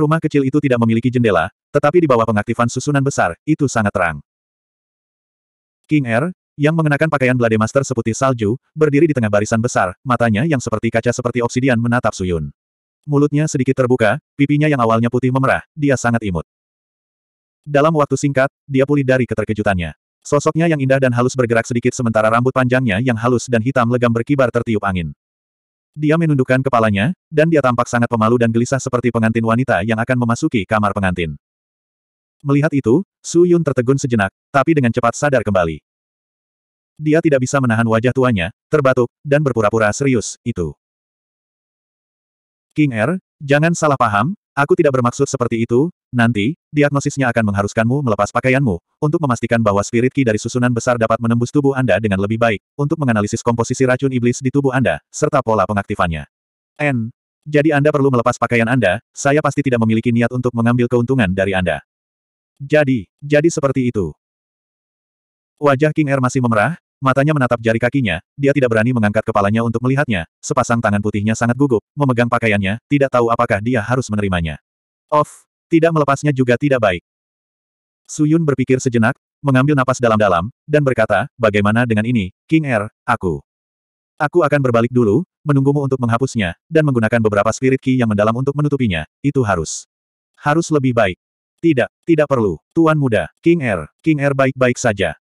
Rumah kecil itu tidak memiliki jendela, tetapi di bawah pengaktifan susunan besar, itu sangat terang. King Air, er, yang mengenakan pakaian Blade Master seputih salju, berdiri di tengah barisan besar, matanya yang seperti kaca seperti obsidian menatap Suyun. Mulutnya sedikit terbuka, pipinya yang awalnya putih memerah, dia sangat imut. Dalam waktu singkat, dia pulih dari keterkejutannya. Sosoknya yang indah dan halus bergerak sedikit sementara rambut panjangnya yang halus dan hitam legam berkibar tertiup angin. Dia menundukkan kepalanya, dan dia tampak sangat pemalu dan gelisah seperti pengantin wanita yang akan memasuki kamar pengantin. Melihat itu, Su Yun tertegun sejenak, tapi dengan cepat sadar kembali. Dia tidak bisa menahan wajah tuanya, terbatuk, dan berpura-pura serius, itu. King Er, jangan salah paham, Aku tidak bermaksud seperti itu, nanti, diagnosisnya akan mengharuskanmu melepas pakaianmu, untuk memastikan bahwa spirit ki dari susunan besar dapat menembus tubuh Anda dengan lebih baik, untuk menganalisis komposisi racun iblis di tubuh Anda, serta pola pengaktifannya. N. Jadi Anda perlu melepas pakaian Anda, saya pasti tidak memiliki niat untuk mengambil keuntungan dari Anda. Jadi, jadi seperti itu. Wajah King Air masih memerah, Matanya menatap jari kakinya, dia tidak berani mengangkat kepalanya untuk melihatnya, sepasang tangan putihnya sangat gugup, memegang pakaiannya, tidak tahu apakah dia harus menerimanya. Off, tidak melepasnya juga tidak baik. Suyun berpikir sejenak, mengambil napas dalam-dalam, dan berkata, bagaimana dengan ini, King Er, aku. Aku akan berbalik dulu, menunggumu untuk menghapusnya, dan menggunakan beberapa spirit key yang mendalam untuk menutupinya, itu harus. Harus lebih baik. Tidak, tidak perlu, Tuan Muda, King Er, King Er baik-baik saja.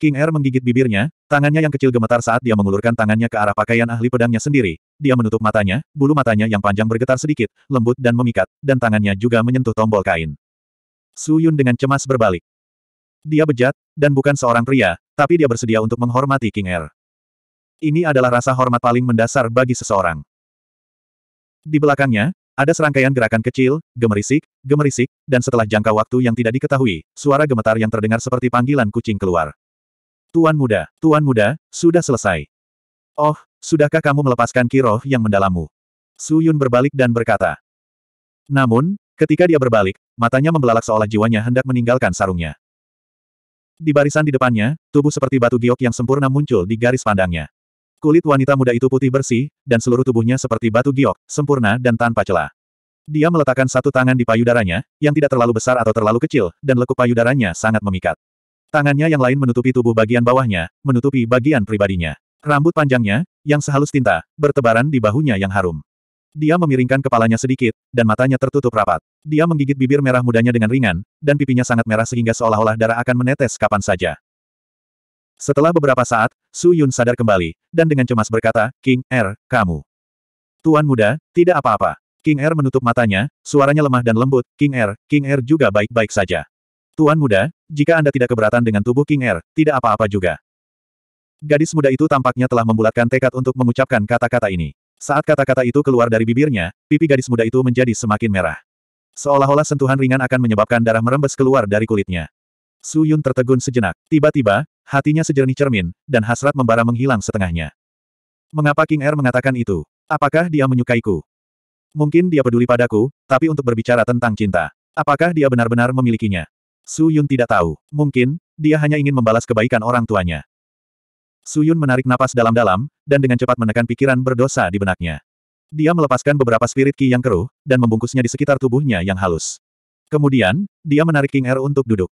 King Air menggigit bibirnya, tangannya yang kecil gemetar saat dia mengulurkan tangannya ke arah pakaian ahli pedangnya sendiri. Dia menutup matanya, bulu matanya yang panjang bergetar sedikit, lembut dan memikat, dan tangannya juga menyentuh tombol kain. Su Yun dengan cemas berbalik. Dia bejat, dan bukan seorang pria, tapi dia bersedia untuk menghormati King Air. Ini adalah rasa hormat paling mendasar bagi seseorang. Di belakangnya, ada serangkaian gerakan kecil, gemerisik, gemerisik, dan setelah jangka waktu yang tidak diketahui, suara gemetar yang terdengar seperti panggilan kucing keluar. Tuan muda, tuan muda, sudah selesai. Oh, sudahkah kamu melepaskan kiroh yang mendalammu? Su Yun berbalik dan berkata. Namun, ketika dia berbalik, matanya membelalak seolah jiwanya hendak meninggalkan sarungnya. Di barisan di depannya, tubuh seperti batu giok yang sempurna muncul di garis pandangnya. Kulit wanita muda itu putih bersih, dan seluruh tubuhnya seperti batu giok, sempurna dan tanpa celah. Dia meletakkan satu tangan di payudaranya, yang tidak terlalu besar atau terlalu kecil, dan lekuk payudaranya sangat memikat. Tangannya yang lain menutupi tubuh bagian bawahnya, menutupi bagian pribadinya. Rambut panjangnya, yang sehalus tinta, bertebaran di bahunya yang harum. Dia memiringkan kepalanya sedikit, dan matanya tertutup rapat. Dia menggigit bibir merah mudanya dengan ringan, dan pipinya sangat merah sehingga seolah-olah darah akan menetes kapan saja. Setelah beberapa saat, Su Yun sadar kembali, dan dengan cemas berkata, King Er, kamu. Tuan muda, tidak apa-apa. King Er menutup matanya, suaranya lemah dan lembut, King Er, King Er juga baik-baik saja. Tuan muda, jika Anda tidak keberatan dengan tubuh King Air, tidak apa-apa juga. Gadis muda itu tampaknya telah membulatkan tekad untuk mengucapkan kata-kata ini. Saat kata-kata itu keluar dari bibirnya, pipi gadis muda itu menjadi semakin merah. Seolah-olah sentuhan ringan akan menyebabkan darah merembes keluar dari kulitnya. Su Yun tertegun sejenak. Tiba-tiba, hatinya sejernih cermin, dan hasrat membara menghilang setengahnya. Mengapa King Air mengatakan itu? Apakah dia menyukaiku? Mungkin dia peduli padaku, tapi untuk berbicara tentang cinta. Apakah dia benar-benar memilikinya? Su Yun tidak tahu. Mungkin, dia hanya ingin membalas kebaikan orang tuanya. Su Yun menarik napas dalam-dalam, dan dengan cepat menekan pikiran berdosa di benaknya. Dia melepaskan beberapa spirit ki yang keruh, dan membungkusnya di sekitar tubuhnya yang halus. Kemudian, dia menarik King Er untuk duduk.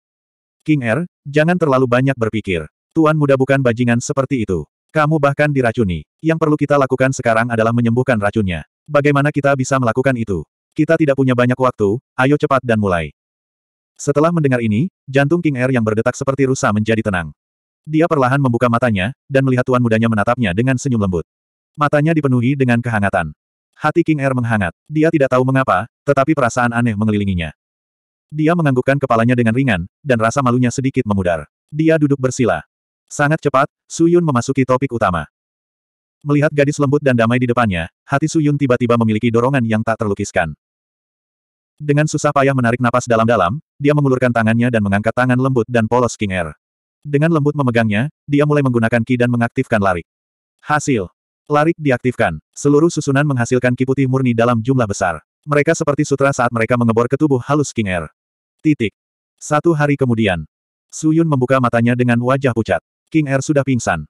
King Er, jangan terlalu banyak berpikir. Tuan muda bukan bajingan seperti itu. Kamu bahkan diracuni. Yang perlu kita lakukan sekarang adalah menyembuhkan racunnya. Bagaimana kita bisa melakukan itu? Kita tidak punya banyak waktu, ayo cepat dan mulai. Setelah mendengar ini, jantung King Air yang berdetak seperti rusa menjadi tenang. Dia perlahan membuka matanya, dan melihat tuan mudanya menatapnya dengan senyum lembut. Matanya dipenuhi dengan kehangatan. Hati King Air menghangat. Dia tidak tahu mengapa, tetapi perasaan aneh mengelilinginya. Dia menganggukkan kepalanya dengan ringan, dan rasa malunya sedikit memudar. Dia duduk bersila. Sangat cepat, Suyun memasuki topik utama. Melihat gadis lembut dan damai di depannya, hati Suyun tiba-tiba memiliki dorongan yang tak terlukiskan. Dengan susah payah menarik napas dalam-dalam, dia mengulurkan tangannya dan mengangkat tangan lembut dan polos King Air. Dengan lembut memegangnya, dia mulai menggunakan ki dan mengaktifkan larik. Hasil. Larik diaktifkan. Seluruh susunan menghasilkan ki putih murni dalam jumlah besar. Mereka seperti sutra saat mereka mengebor ke tubuh halus King Air. Titik. Satu hari kemudian. Suyun membuka matanya dengan wajah pucat. King Air sudah pingsan.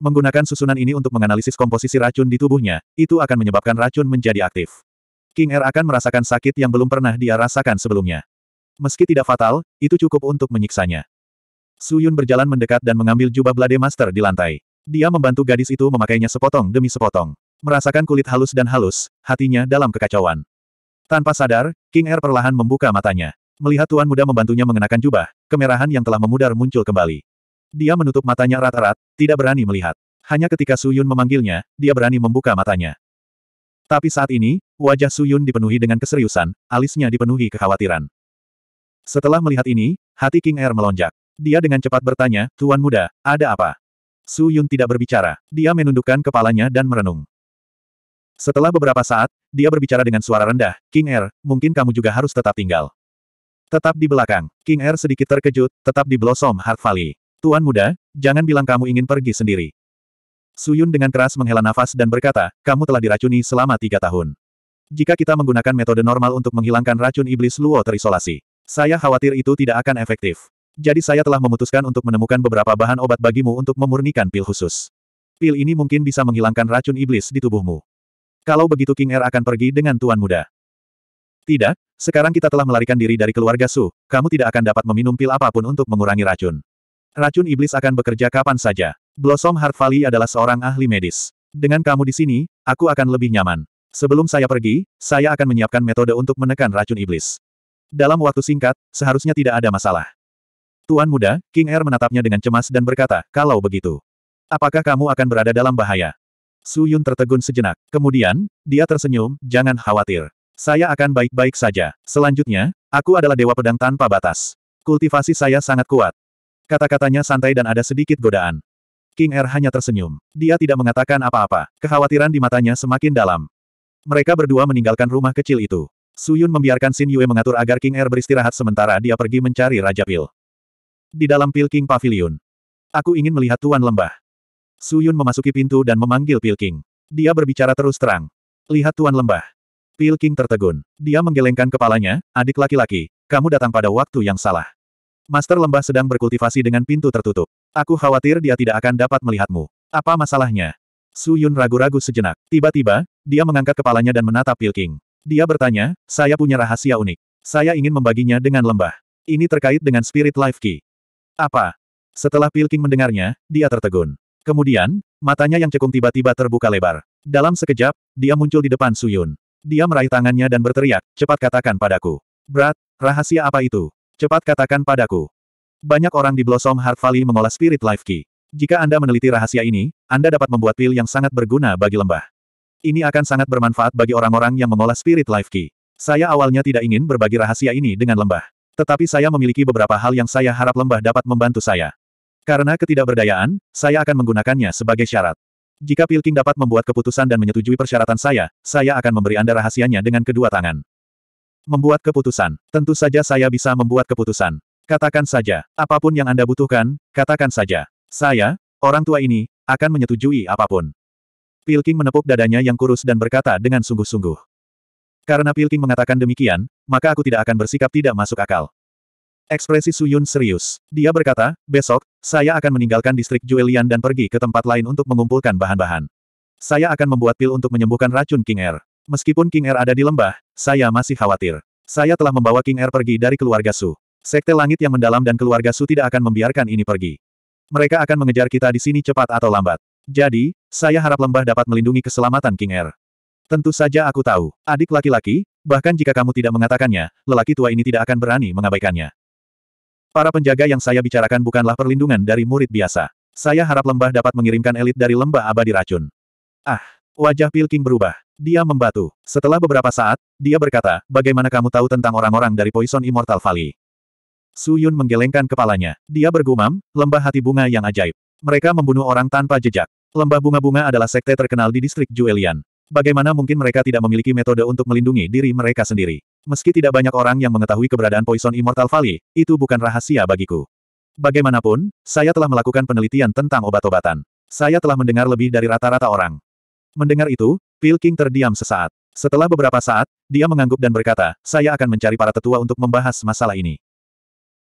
Menggunakan susunan ini untuk menganalisis komposisi racun di tubuhnya, itu akan menyebabkan racun menjadi aktif. King Er akan merasakan sakit yang belum pernah dia rasakan sebelumnya. Meski tidak fatal, itu cukup untuk menyiksanya. Su Yun berjalan mendekat dan mengambil jubah Blade Master di lantai. Dia membantu gadis itu memakainya sepotong demi sepotong. Merasakan kulit halus dan halus, hatinya dalam kekacauan. Tanpa sadar, King Er perlahan membuka matanya. Melihat tuan muda membantunya mengenakan jubah, kemerahan yang telah memudar muncul kembali. Dia menutup matanya rata rat tidak berani melihat. Hanya ketika Su Yun memanggilnya, dia berani membuka matanya. Tapi saat ini, Wajah Suyun dipenuhi dengan keseriusan, alisnya dipenuhi kekhawatiran. Setelah melihat ini, hati King Air melonjak. Dia dengan cepat bertanya, Tuan Muda, ada apa? Su Yun tidak berbicara. Dia menundukkan kepalanya dan merenung. Setelah beberapa saat, dia berbicara dengan suara rendah, King Air, mungkin kamu juga harus tetap tinggal. Tetap di belakang, King Air sedikit terkejut, tetap di Blossom Heart Valley. Tuan muda, jangan bilang kamu ingin pergi sendiri. Su Yun dengan keras menghela nafas dan berkata, kamu telah diracuni selama tiga tahun. Jika kita menggunakan metode normal untuk menghilangkan racun iblis Luo terisolasi, saya khawatir itu tidak akan efektif. Jadi saya telah memutuskan untuk menemukan beberapa bahan obat bagimu untuk memurnikan pil khusus. Pil ini mungkin bisa menghilangkan racun iblis di tubuhmu. Kalau begitu King Er akan pergi dengan Tuan Muda. Tidak, sekarang kita telah melarikan diri dari keluarga Su, kamu tidak akan dapat meminum pil apapun untuk mengurangi racun. Racun iblis akan bekerja kapan saja. Blossom Heart Valley adalah seorang ahli medis. Dengan kamu di sini, aku akan lebih nyaman. Sebelum saya pergi, saya akan menyiapkan metode untuk menekan racun iblis. Dalam waktu singkat, seharusnya tidak ada masalah. Tuan muda, King Air menatapnya dengan cemas dan berkata, kalau begitu. Apakah kamu akan berada dalam bahaya? Su Yun tertegun sejenak. Kemudian, dia tersenyum, jangan khawatir. Saya akan baik-baik saja. Selanjutnya, aku adalah dewa pedang tanpa batas. Kultivasi saya sangat kuat. Kata-katanya santai dan ada sedikit godaan. King Er hanya tersenyum. Dia tidak mengatakan apa-apa. Kekhawatiran di matanya semakin dalam. Mereka berdua meninggalkan rumah kecil itu. Suyun membiarkan Sin Yue mengatur agar King Air er beristirahat sementara dia pergi mencari Raja Pil. Di dalam Pil King Pavilion. Aku ingin melihat Tuan Lembah. Suyun memasuki pintu dan memanggil Pil King. Dia berbicara terus terang. Lihat Tuan Lembah. Pil King tertegun. Dia menggelengkan kepalanya, adik laki-laki, kamu datang pada waktu yang salah. Master Lembah sedang berkultivasi dengan pintu tertutup. Aku khawatir dia tidak akan dapat melihatmu. Apa masalahnya? Suyun ragu-ragu sejenak. Tiba-tiba, dia mengangkat kepalanya dan menatap Pilking. Dia bertanya, saya punya rahasia unik. Saya ingin membaginya dengan lembah. Ini terkait dengan Spirit Life Key. Apa? Setelah Pilking mendengarnya, dia tertegun. Kemudian, matanya yang cekung tiba-tiba terbuka lebar. Dalam sekejap, dia muncul di depan Suyun. Dia meraih tangannya dan berteriak, cepat katakan padaku. Brat, rahasia apa itu? Cepat katakan padaku. Banyak orang di Blossom Heart Valley mengolah Spirit Life Key. Jika Anda meneliti rahasia ini, Anda dapat membuat pil yang sangat berguna bagi lembah. Ini akan sangat bermanfaat bagi orang-orang yang mengolah Spirit Life Key. Saya awalnya tidak ingin berbagi rahasia ini dengan lembah. Tetapi saya memiliki beberapa hal yang saya harap lembah dapat membantu saya. Karena ketidakberdayaan, saya akan menggunakannya sebagai syarat. Jika Pilking dapat membuat keputusan dan menyetujui persyaratan saya, saya akan memberi Anda rahasianya dengan kedua tangan. Membuat keputusan. Tentu saja saya bisa membuat keputusan. Katakan saja, apapun yang Anda butuhkan, katakan saja. Saya, orang tua ini, akan menyetujui apapun. Pilking menepuk dadanya yang kurus dan berkata dengan sungguh-sungguh. Karena Pilking mengatakan demikian, maka aku tidak akan bersikap tidak masuk akal. Ekspresi Suyun serius. Dia berkata, besok, saya akan meninggalkan distrik Juelian dan pergi ke tempat lain untuk mengumpulkan bahan-bahan. Saya akan membuat pil untuk menyembuhkan racun King Air. Er. Meskipun King Air er ada di lembah, saya masih khawatir. Saya telah membawa King Air er pergi dari keluarga Su. Sekte langit yang mendalam dan keluarga Su tidak akan membiarkan ini pergi. Mereka akan mengejar kita di sini cepat atau lambat. Jadi, saya harap lembah dapat melindungi keselamatan King Air. Er. Tentu saja aku tahu, adik laki-laki, bahkan jika kamu tidak mengatakannya, lelaki tua ini tidak akan berani mengabaikannya. Para penjaga yang saya bicarakan bukanlah perlindungan dari murid biasa. Saya harap lembah dapat mengirimkan elit dari lembah abadi racun. Ah, wajah Pilking berubah. Dia membatu. Setelah beberapa saat, dia berkata, bagaimana kamu tahu tentang orang-orang dari Poison Immortal Valley? Su Yun menggelengkan kepalanya. Dia bergumam, lembah hati bunga yang ajaib. Mereka membunuh orang tanpa jejak. Lembah bunga-bunga adalah sekte terkenal di distrik Juelian. Bagaimana mungkin mereka tidak memiliki metode untuk melindungi diri mereka sendiri? Meski tidak banyak orang yang mengetahui keberadaan Poison Immortal Valley, itu bukan rahasia bagiku. Bagaimanapun, saya telah melakukan penelitian tentang obat-obatan. Saya telah mendengar lebih dari rata-rata orang. Mendengar itu, Phil King terdiam sesaat. Setelah beberapa saat, dia mengangguk dan berkata, saya akan mencari para tetua untuk membahas masalah ini.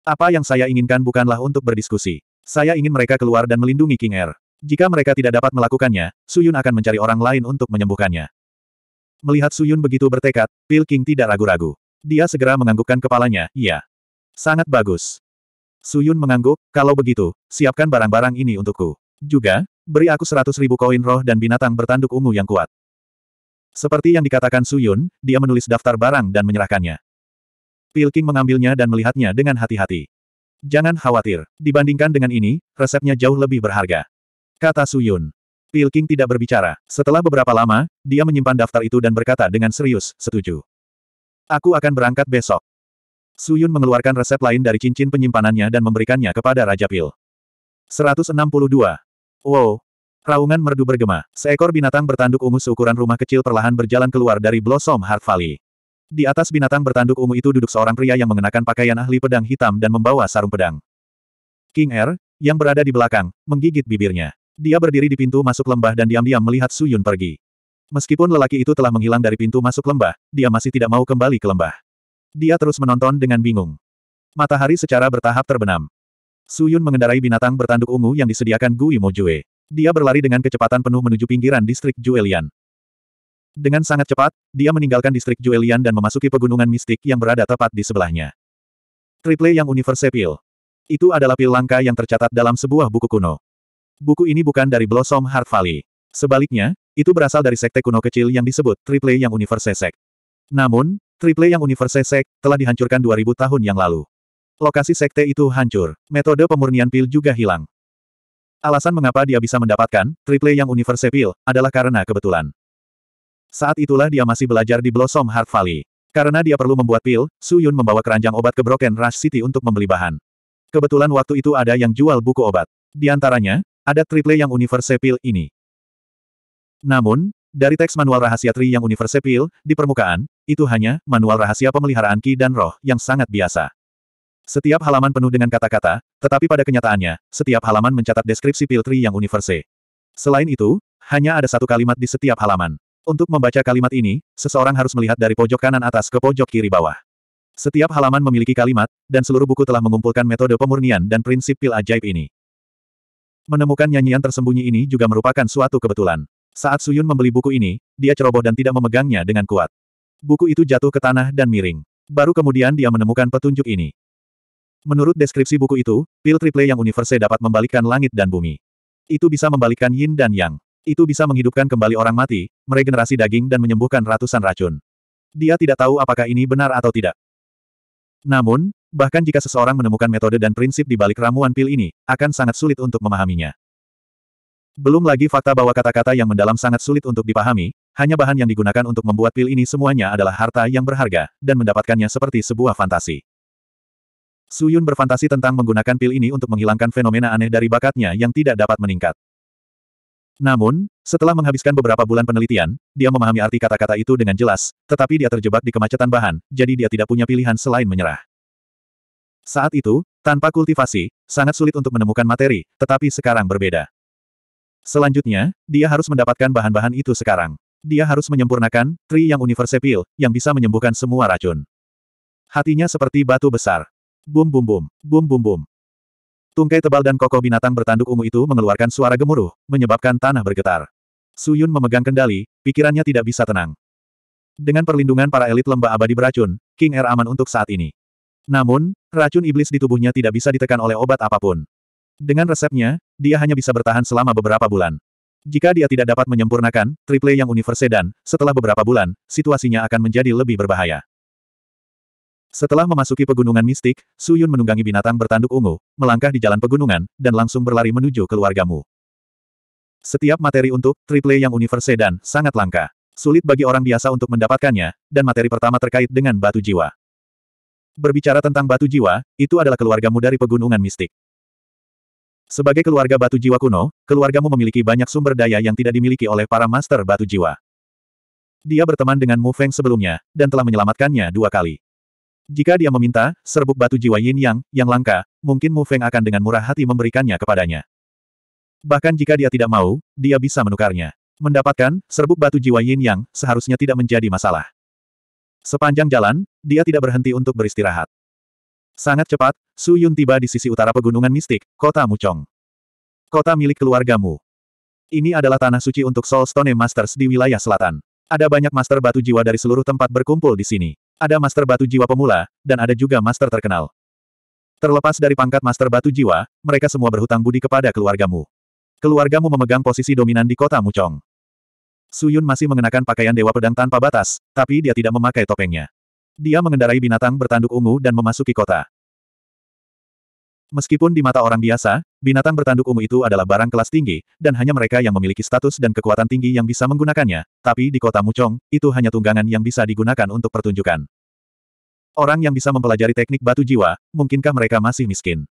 Apa yang saya inginkan bukanlah untuk berdiskusi. Saya ingin mereka keluar dan melindungi King Er. Jika mereka tidak dapat melakukannya, Suyun akan mencari orang lain untuk menyembuhkannya. Melihat Suyun begitu bertekad, Pil King tidak ragu-ragu. Dia segera menganggukkan kepalanya, iya. Sangat bagus. Suyun mengangguk, kalau begitu, siapkan barang-barang ini untukku. Juga, beri aku seratus ribu koin roh dan binatang bertanduk ungu yang kuat. Seperti yang dikatakan Suyun, dia menulis daftar barang dan menyerahkannya. Pil King mengambilnya dan melihatnya dengan hati-hati. Jangan khawatir, dibandingkan dengan ini, resepnya jauh lebih berharga. Kata Suyun. King tidak berbicara. Setelah beberapa lama, dia menyimpan daftar itu dan berkata dengan serius, setuju. Aku akan berangkat besok. Suyun mengeluarkan resep lain dari cincin penyimpanannya dan memberikannya kepada Raja Pil. 162. Wow. Raungan merdu bergema. Seekor binatang bertanduk ungu seukuran rumah kecil perlahan berjalan keluar dari Blossom Heart Valley. Di atas binatang bertanduk ungu itu duduk seorang pria yang mengenakan pakaian ahli pedang hitam dan membawa sarung pedang. King Er, yang berada di belakang, menggigit bibirnya. Dia berdiri di pintu masuk lembah dan diam-diam melihat Su Yun pergi. Meskipun lelaki itu telah menghilang dari pintu masuk lembah, dia masih tidak mau kembali ke lembah. Dia terus menonton dengan bingung. Matahari secara bertahap terbenam. Su Yun mengendarai binatang bertanduk ungu yang disediakan Gui Mojue. Dia berlari dengan kecepatan penuh menuju pinggiran distrik Juelian. Dengan sangat cepat, dia meninggalkan distrik Juelian dan memasuki pegunungan mistik yang berada tepat di sebelahnya. Triple yang Universe Pil. Itu adalah pil langka yang tercatat dalam sebuah buku kuno. Buku ini bukan dari Blossom Heart Valley. Sebaliknya, itu berasal dari sekte kuno kecil yang disebut Triple yang Universe sek. Namun, Triple yang Universe sek telah dihancurkan 2000 tahun yang lalu. Lokasi sekte itu hancur, metode pemurnian pil juga hilang. Alasan mengapa dia bisa mendapatkan Triple yang Universe Pil adalah karena kebetulan. Saat itulah dia masih belajar di Blossom Heart Valley. Karena dia perlu membuat pil, Su Yun membawa keranjang obat ke Broken Rush City untuk membeli bahan. Kebetulan waktu itu ada yang jual buku obat. Di antaranya, ada triple yang universe pil ini. Namun, dari teks manual rahasia tri yang universe pil, di permukaan, itu hanya manual rahasia pemeliharaan ki dan roh yang sangat biasa. Setiap halaman penuh dengan kata-kata, tetapi pada kenyataannya, setiap halaman mencatat deskripsi pil tri yang universe. Selain itu, hanya ada satu kalimat di setiap halaman. Untuk membaca kalimat ini, seseorang harus melihat dari pojok kanan atas ke pojok kiri bawah. Setiap halaman memiliki kalimat, dan seluruh buku telah mengumpulkan metode pemurnian dan prinsip pil ajaib ini. Menemukan nyanyian tersembunyi ini juga merupakan suatu kebetulan. Saat Suyun membeli buku ini, dia ceroboh dan tidak memegangnya dengan kuat. Buku itu jatuh ke tanah dan miring. Baru kemudian dia menemukan petunjuk ini. Menurut deskripsi buku itu, pil triple yang universe dapat membalikkan langit dan bumi. Itu bisa membalikkan yin dan yang. Itu bisa menghidupkan kembali orang mati, meregenerasi daging dan menyembuhkan ratusan racun. Dia tidak tahu apakah ini benar atau tidak. Namun, bahkan jika seseorang menemukan metode dan prinsip di balik ramuan pil ini, akan sangat sulit untuk memahaminya. Belum lagi fakta bahwa kata-kata yang mendalam sangat sulit untuk dipahami, hanya bahan yang digunakan untuk membuat pil ini semuanya adalah harta yang berharga, dan mendapatkannya seperti sebuah fantasi. Suyun berfantasi tentang menggunakan pil ini untuk menghilangkan fenomena aneh dari bakatnya yang tidak dapat meningkat. Namun, setelah menghabiskan beberapa bulan penelitian, dia memahami arti kata-kata itu dengan jelas, tetapi dia terjebak di kemacetan bahan, jadi dia tidak punya pilihan selain menyerah. Saat itu, tanpa kultivasi, sangat sulit untuk menemukan materi, tetapi sekarang berbeda. Selanjutnya, dia harus mendapatkan bahan-bahan itu sekarang. Dia harus menyempurnakan Tri yang universepil, yang bisa menyembuhkan semua racun. Hatinya seperti batu besar. Bum bum bum, bum bum bum. Tungkai tebal dan kokoh binatang bertanduk ungu itu mengeluarkan suara gemuruh, menyebabkan tanah bergetar. Suyun memegang kendali, pikirannya tidak bisa tenang. Dengan perlindungan para elit lembah abadi beracun, King Air er aman untuk saat ini. Namun, racun iblis di tubuhnya tidak bisa ditekan oleh obat apapun. Dengan resepnya, dia hanya bisa bertahan selama beberapa bulan. Jika dia tidak dapat menyempurnakan triple yang universe dan, setelah beberapa bulan, situasinya akan menjadi lebih berbahaya. Setelah memasuki pegunungan mistik, Su Yun menunggangi binatang bertanduk ungu, melangkah di jalan pegunungan, dan langsung berlari menuju keluargamu. Setiap materi untuk triple yang universe dan sangat langka. Sulit bagi orang biasa untuk mendapatkannya, dan materi pertama terkait dengan batu jiwa. Berbicara tentang batu jiwa, itu adalah keluargamu dari pegunungan mistik. Sebagai keluarga batu jiwa kuno, keluargamu memiliki banyak sumber daya yang tidak dimiliki oleh para master batu jiwa. Dia berteman dengan Mu Feng sebelumnya, dan telah menyelamatkannya dua kali. Jika dia meminta, serbuk batu jiwa yin yang, yang langka, mungkin Mu Feng akan dengan murah hati memberikannya kepadanya. Bahkan jika dia tidak mau, dia bisa menukarnya. Mendapatkan, serbuk batu jiwa yin yang, seharusnya tidak menjadi masalah. Sepanjang jalan, dia tidak berhenti untuk beristirahat. Sangat cepat, Su Yun tiba di sisi utara pegunungan mistik, kota Mucong. Kota milik keluargamu. Ini adalah tanah suci untuk Soulstone Masters di wilayah selatan. Ada banyak master batu jiwa dari seluruh tempat berkumpul di sini. Ada Master Batu Jiwa pemula, dan ada juga Master terkenal. Terlepas dari pangkat Master Batu Jiwa, mereka semua berhutang budi kepada keluargamu. Keluargamu memegang posisi dominan di kota Mucong. Suyun masih mengenakan pakaian Dewa Pedang tanpa batas, tapi dia tidak memakai topengnya. Dia mengendarai binatang bertanduk ungu dan memasuki kota. Meskipun di mata orang biasa, binatang bertanduk ungu itu adalah barang kelas tinggi, dan hanya mereka yang memiliki status dan kekuatan tinggi yang bisa menggunakannya, tapi di kota Mucong, itu hanya tunggangan yang bisa digunakan untuk pertunjukan. Orang yang bisa mempelajari teknik batu jiwa, mungkinkah mereka masih miskin?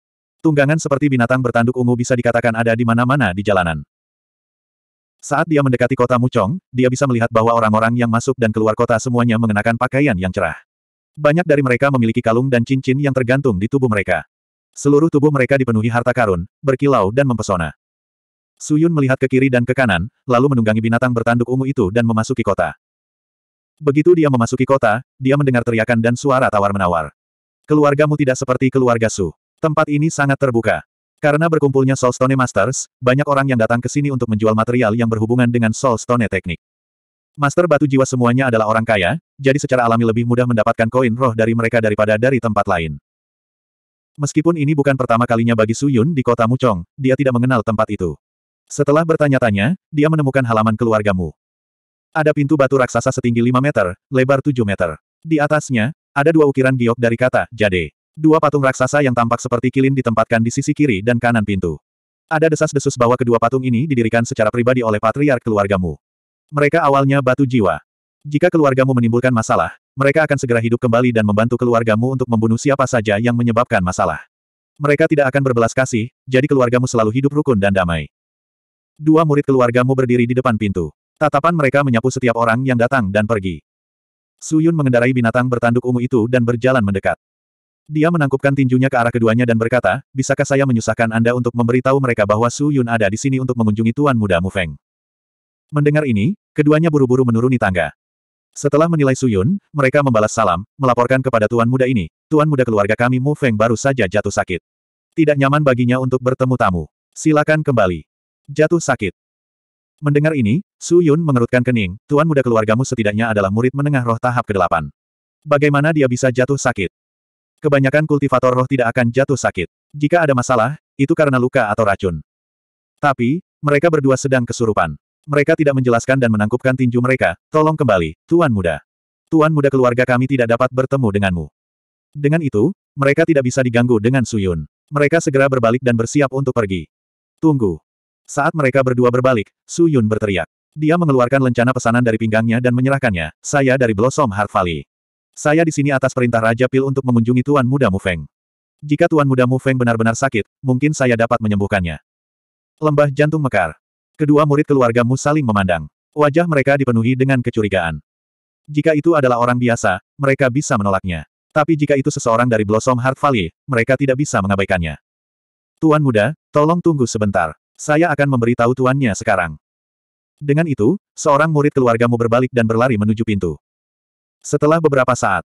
Tunggangan seperti binatang bertanduk ungu bisa dikatakan ada di mana-mana di jalanan. Saat dia mendekati kota Mucong, dia bisa melihat bahwa orang-orang yang masuk dan keluar kota semuanya mengenakan pakaian yang cerah. Banyak dari mereka memiliki kalung dan cincin yang tergantung di tubuh mereka. Seluruh tubuh mereka dipenuhi harta karun, berkilau dan mempesona. Suyun melihat ke kiri dan ke kanan, lalu menunggangi binatang bertanduk ungu itu dan memasuki kota. Begitu dia memasuki kota, dia mendengar teriakan dan suara tawar-menawar. Keluargamu tidak seperti keluarga Su. Tempat ini sangat terbuka. Karena berkumpulnya Soulstone Masters, banyak orang yang datang ke sini untuk menjual material yang berhubungan dengan Soulstone Teknik. Master batu jiwa semuanya adalah orang kaya, jadi secara alami lebih mudah mendapatkan koin roh dari mereka daripada dari tempat lain. Meskipun ini bukan pertama kalinya bagi Su Yun di kota Mucong, dia tidak mengenal tempat itu. Setelah bertanya-tanya, dia menemukan halaman keluargamu. Ada pintu batu raksasa setinggi 5 meter, lebar 7 meter. Di atasnya, ada dua ukiran giok dari kata, jade. Dua patung raksasa yang tampak seperti kilin ditempatkan di sisi kiri dan kanan pintu. Ada desas-desus bahwa kedua patung ini didirikan secara pribadi oleh patriark keluargamu. Mereka awalnya batu jiwa. Jika keluargamu menimbulkan masalah, mereka akan segera hidup kembali dan membantu keluargamu untuk membunuh siapa saja yang menyebabkan masalah. Mereka tidak akan berbelas kasih, jadi keluargamu selalu hidup rukun dan damai. Dua murid keluargamu berdiri di depan pintu. Tatapan mereka menyapu setiap orang yang datang dan pergi. Suyun mengendarai binatang bertanduk ungu itu dan berjalan mendekat. Dia menangkupkan tinjunya ke arah keduanya dan berkata, bisakah saya menyusahkan Anda untuk memberitahu mereka bahwa Suyun ada di sini untuk mengunjungi Tuan Muda Mufeng. Mendengar ini, keduanya buru-buru menuruni tangga. Setelah menilai Suyun, mereka membalas salam, melaporkan kepada tuan muda ini, tuan muda keluarga kami Mu Feng baru saja jatuh sakit. Tidak nyaman baginya untuk bertemu tamu. Silakan kembali. Jatuh sakit. Mendengar ini, Su Yun mengerutkan kening, tuan muda keluargamu setidaknya adalah murid menengah roh tahap ke-8. Bagaimana dia bisa jatuh sakit? Kebanyakan kultivator roh tidak akan jatuh sakit. Jika ada masalah, itu karena luka atau racun. Tapi, mereka berdua sedang kesurupan. Mereka tidak menjelaskan dan menangkupkan tinju mereka, tolong kembali, Tuan Muda. Tuan Muda keluarga kami tidak dapat bertemu denganmu. Dengan itu, mereka tidak bisa diganggu dengan Suyun. Mereka segera berbalik dan bersiap untuk pergi. Tunggu. Saat mereka berdua berbalik, Suyun berteriak. Dia mengeluarkan lencana pesanan dari pinggangnya dan menyerahkannya, saya dari Blossom Heart Valley. Saya di sini atas perintah Raja Pil untuk mengunjungi Tuan Muda Mufeng. Jika Tuan Muda Mufeng benar-benar sakit, mungkin saya dapat menyembuhkannya. Lembah jantung mekar. Kedua murid keluargamu saling memandang. Wajah mereka dipenuhi dengan kecurigaan. Jika itu adalah orang biasa, mereka bisa menolaknya. Tapi jika itu seseorang dari Blossom Heart Valley, mereka tidak bisa mengabaikannya. Tuan muda, tolong tunggu sebentar. Saya akan memberitahu tuannya sekarang. Dengan itu, seorang murid keluargamu berbalik dan berlari menuju pintu. Setelah beberapa saat,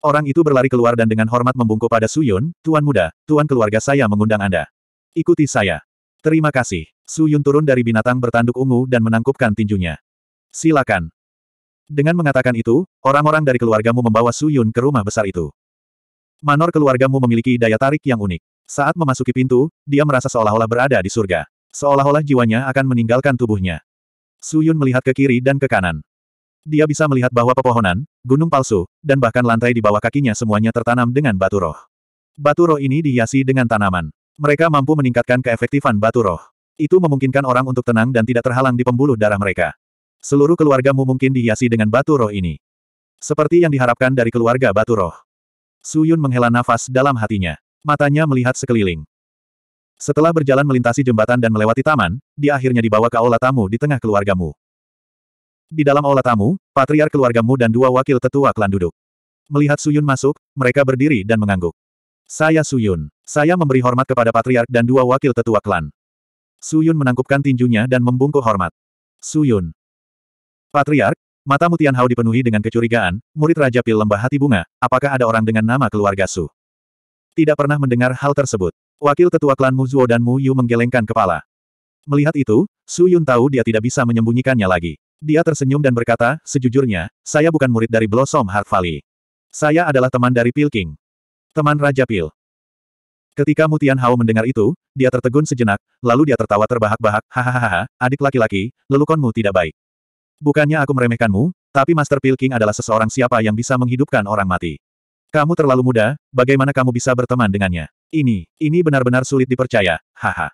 orang itu berlari keluar dan dengan hormat membungkuk pada Suyun, Tuan muda, Tuan keluarga saya mengundang Anda. Ikuti saya. Terima kasih. Su Yun turun dari binatang bertanduk ungu dan menangkupkan tinjunya. Silakan. Dengan mengatakan itu, orang-orang dari keluargamu membawa Su Yun ke rumah besar itu. Manor keluargamu memiliki daya tarik yang unik. Saat memasuki pintu, dia merasa seolah-olah berada di surga. Seolah-olah jiwanya akan meninggalkan tubuhnya. Su Yun melihat ke kiri dan ke kanan. Dia bisa melihat bahwa pepohonan, gunung palsu, dan bahkan lantai di bawah kakinya semuanya tertanam dengan batu roh. Batu roh ini dihiasi dengan tanaman. Mereka mampu meningkatkan keefektifan batu roh. Itu memungkinkan orang untuk tenang dan tidak terhalang di pembuluh darah mereka. Seluruh keluargamu mungkin dihiasi dengan batu roh ini. Seperti yang diharapkan dari keluarga batu roh. Su Yun menghela nafas dalam hatinya. Matanya melihat sekeliling. Setelah berjalan melintasi jembatan dan melewati taman, dia akhirnya dibawa ke aula tamu di tengah keluargamu. Di dalam aula tamu, patriar keluargamu dan dua wakil tetua klan duduk. Melihat Suyun masuk, mereka berdiri dan mengangguk. Saya Suyun. Saya memberi hormat kepada patriark dan dua wakil tetua klan. Suyun menangkupkan tinjunya dan membungkuk hormat. Suyun. Patriark, mata Mutian Hao dipenuhi dengan kecurigaan, murid Raja Pil Lembah Hati Bunga, apakah ada orang dengan nama keluarga Su? Tidak pernah mendengar hal tersebut. Wakil tetua klan Mu Zuo dan Mu Yu menggelengkan kepala. Melihat itu, Su Yun tahu dia tidak bisa menyembunyikannya lagi. Dia tersenyum dan berkata, sejujurnya, saya bukan murid dari Blossom Heart Valley. Saya adalah teman dari Pil King, Teman Raja Pil. Ketika Mutian Hao mendengar itu, dia tertegun sejenak, lalu dia tertawa terbahak-bahak, hahaha, adik laki-laki, lelukonmu tidak baik. Bukannya aku meremehkanmu, tapi Master Pilking adalah seseorang siapa yang bisa menghidupkan orang mati. Kamu terlalu muda, bagaimana kamu bisa berteman dengannya? Ini, ini benar-benar sulit dipercaya, haha.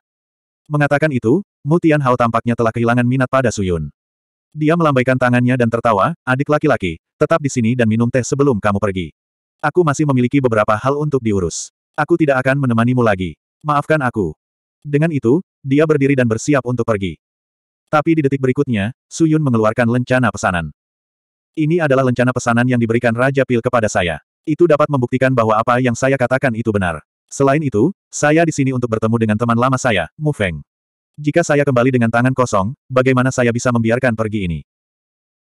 Mengatakan itu, Mutian Hao tampaknya telah kehilangan minat pada Suyun. Dia melambaikan tangannya dan tertawa, adik laki-laki, tetap di sini dan minum teh sebelum kamu pergi. Aku masih memiliki beberapa hal untuk diurus. Aku tidak akan menemanimu lagi. Maafkan aku. Dengan itu, dia berdiri dan bersiap untuk pergi. Tapi di detik berikutnya, Suyun mengeluarkan lencana pesanan. Ini adalah lencana pesanan yang diberikan Raja Pil kepada saya. Itu dapat membuktikan bahwa apa yang saya katakan itu benar. Selain itu, saya di sini untuk bertemu dengan teman lama saya, Mu Feng. Jika saya kembali dengan tangan kosong, bagaimana saya bisa membiarkan pergi ini?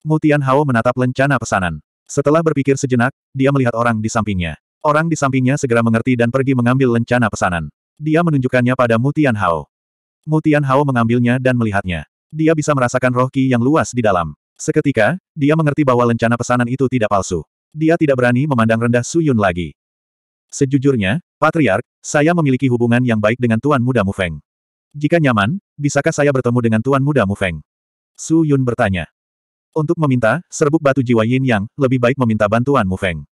Mu Hao menatap lencana pesanan. Setelah berpikir sejenak, dia melihat orang di sampingnya. Orang di sampingnya segera mengerti dan pergi mengambil lencana pesanan. Dia menunjukkannya pada Mutian Hao. Mutian Hao mengambilnya dan melihatnya. Dia bisa merasakan roh ki yang luas di dalam. Seketika, dia mengerti bahwa lencana pesanan itu tidak palsu. Dia tidak berani memandang rendah Suyun lagi. Sejujurnya, Patriark, saya memiliki hubungan yang baik dengan Tuan Muda Mufeng. Jika nyaman, bisakah saya bertemu dengan Tuan Muda Mufeng? Su Yun bertanya. Untuk meminta, serbuk batu jiwa Yin Yang, lebih baik meminta bantuan Mufeng.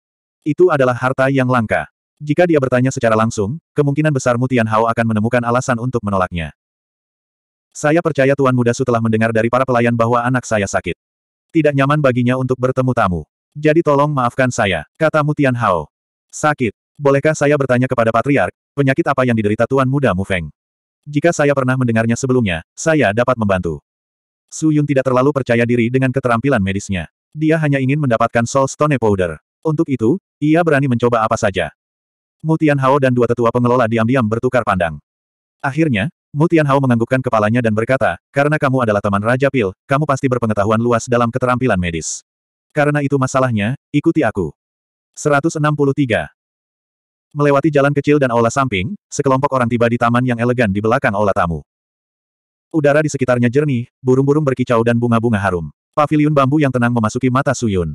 Itu adalah harta yang langka. Jika dia bertanya secara langsung, kemungkinan besar Mutian Hao akan menemukan alasan untuk menolaknya. Saya percaya Tuan Muda Su telah mendengar dari para pelayan bahwa anak saya sakit. Tidak nyaman baginya untuk bertemu tamu. Jadi tolong maafkan saya, kata Mutian Hao. Sakit. Bolehkah saya bertanya kepada Patriark, penyakit apa yang diderita Tuan Muda Mu Feng? Jika saya pernah mendengarnya sebelumnya, saya dapat membantu. Su Yun tidak terlalu percaya diri dengan keterampilan medisnya. Dia hanya ingin mendapatkan Soul Stone Powder. Untuk itu, ia berani mencoba apa saja. Mutian Hao dan dua tetua pengelola diam-diam bertukar pandang. Akhirnya, Mutian Hao menganggukkan kepalanya dan berkata, karena kamu adalah teman Raja Pil, kamu pasti berpengetahuan luas dalam keterampilan medis. Karena itu masalahnya, ikuti aku. 163. Melewati jalan kecil dan aula samping, sekelompok orang tiba di taman yang elegan di belakang aula tamu. Udara di sekitarnya jernih, burung-burung berkicau dan bunga-bunga harum. Paviliun bambu yang tenang memasuki mata Suyun.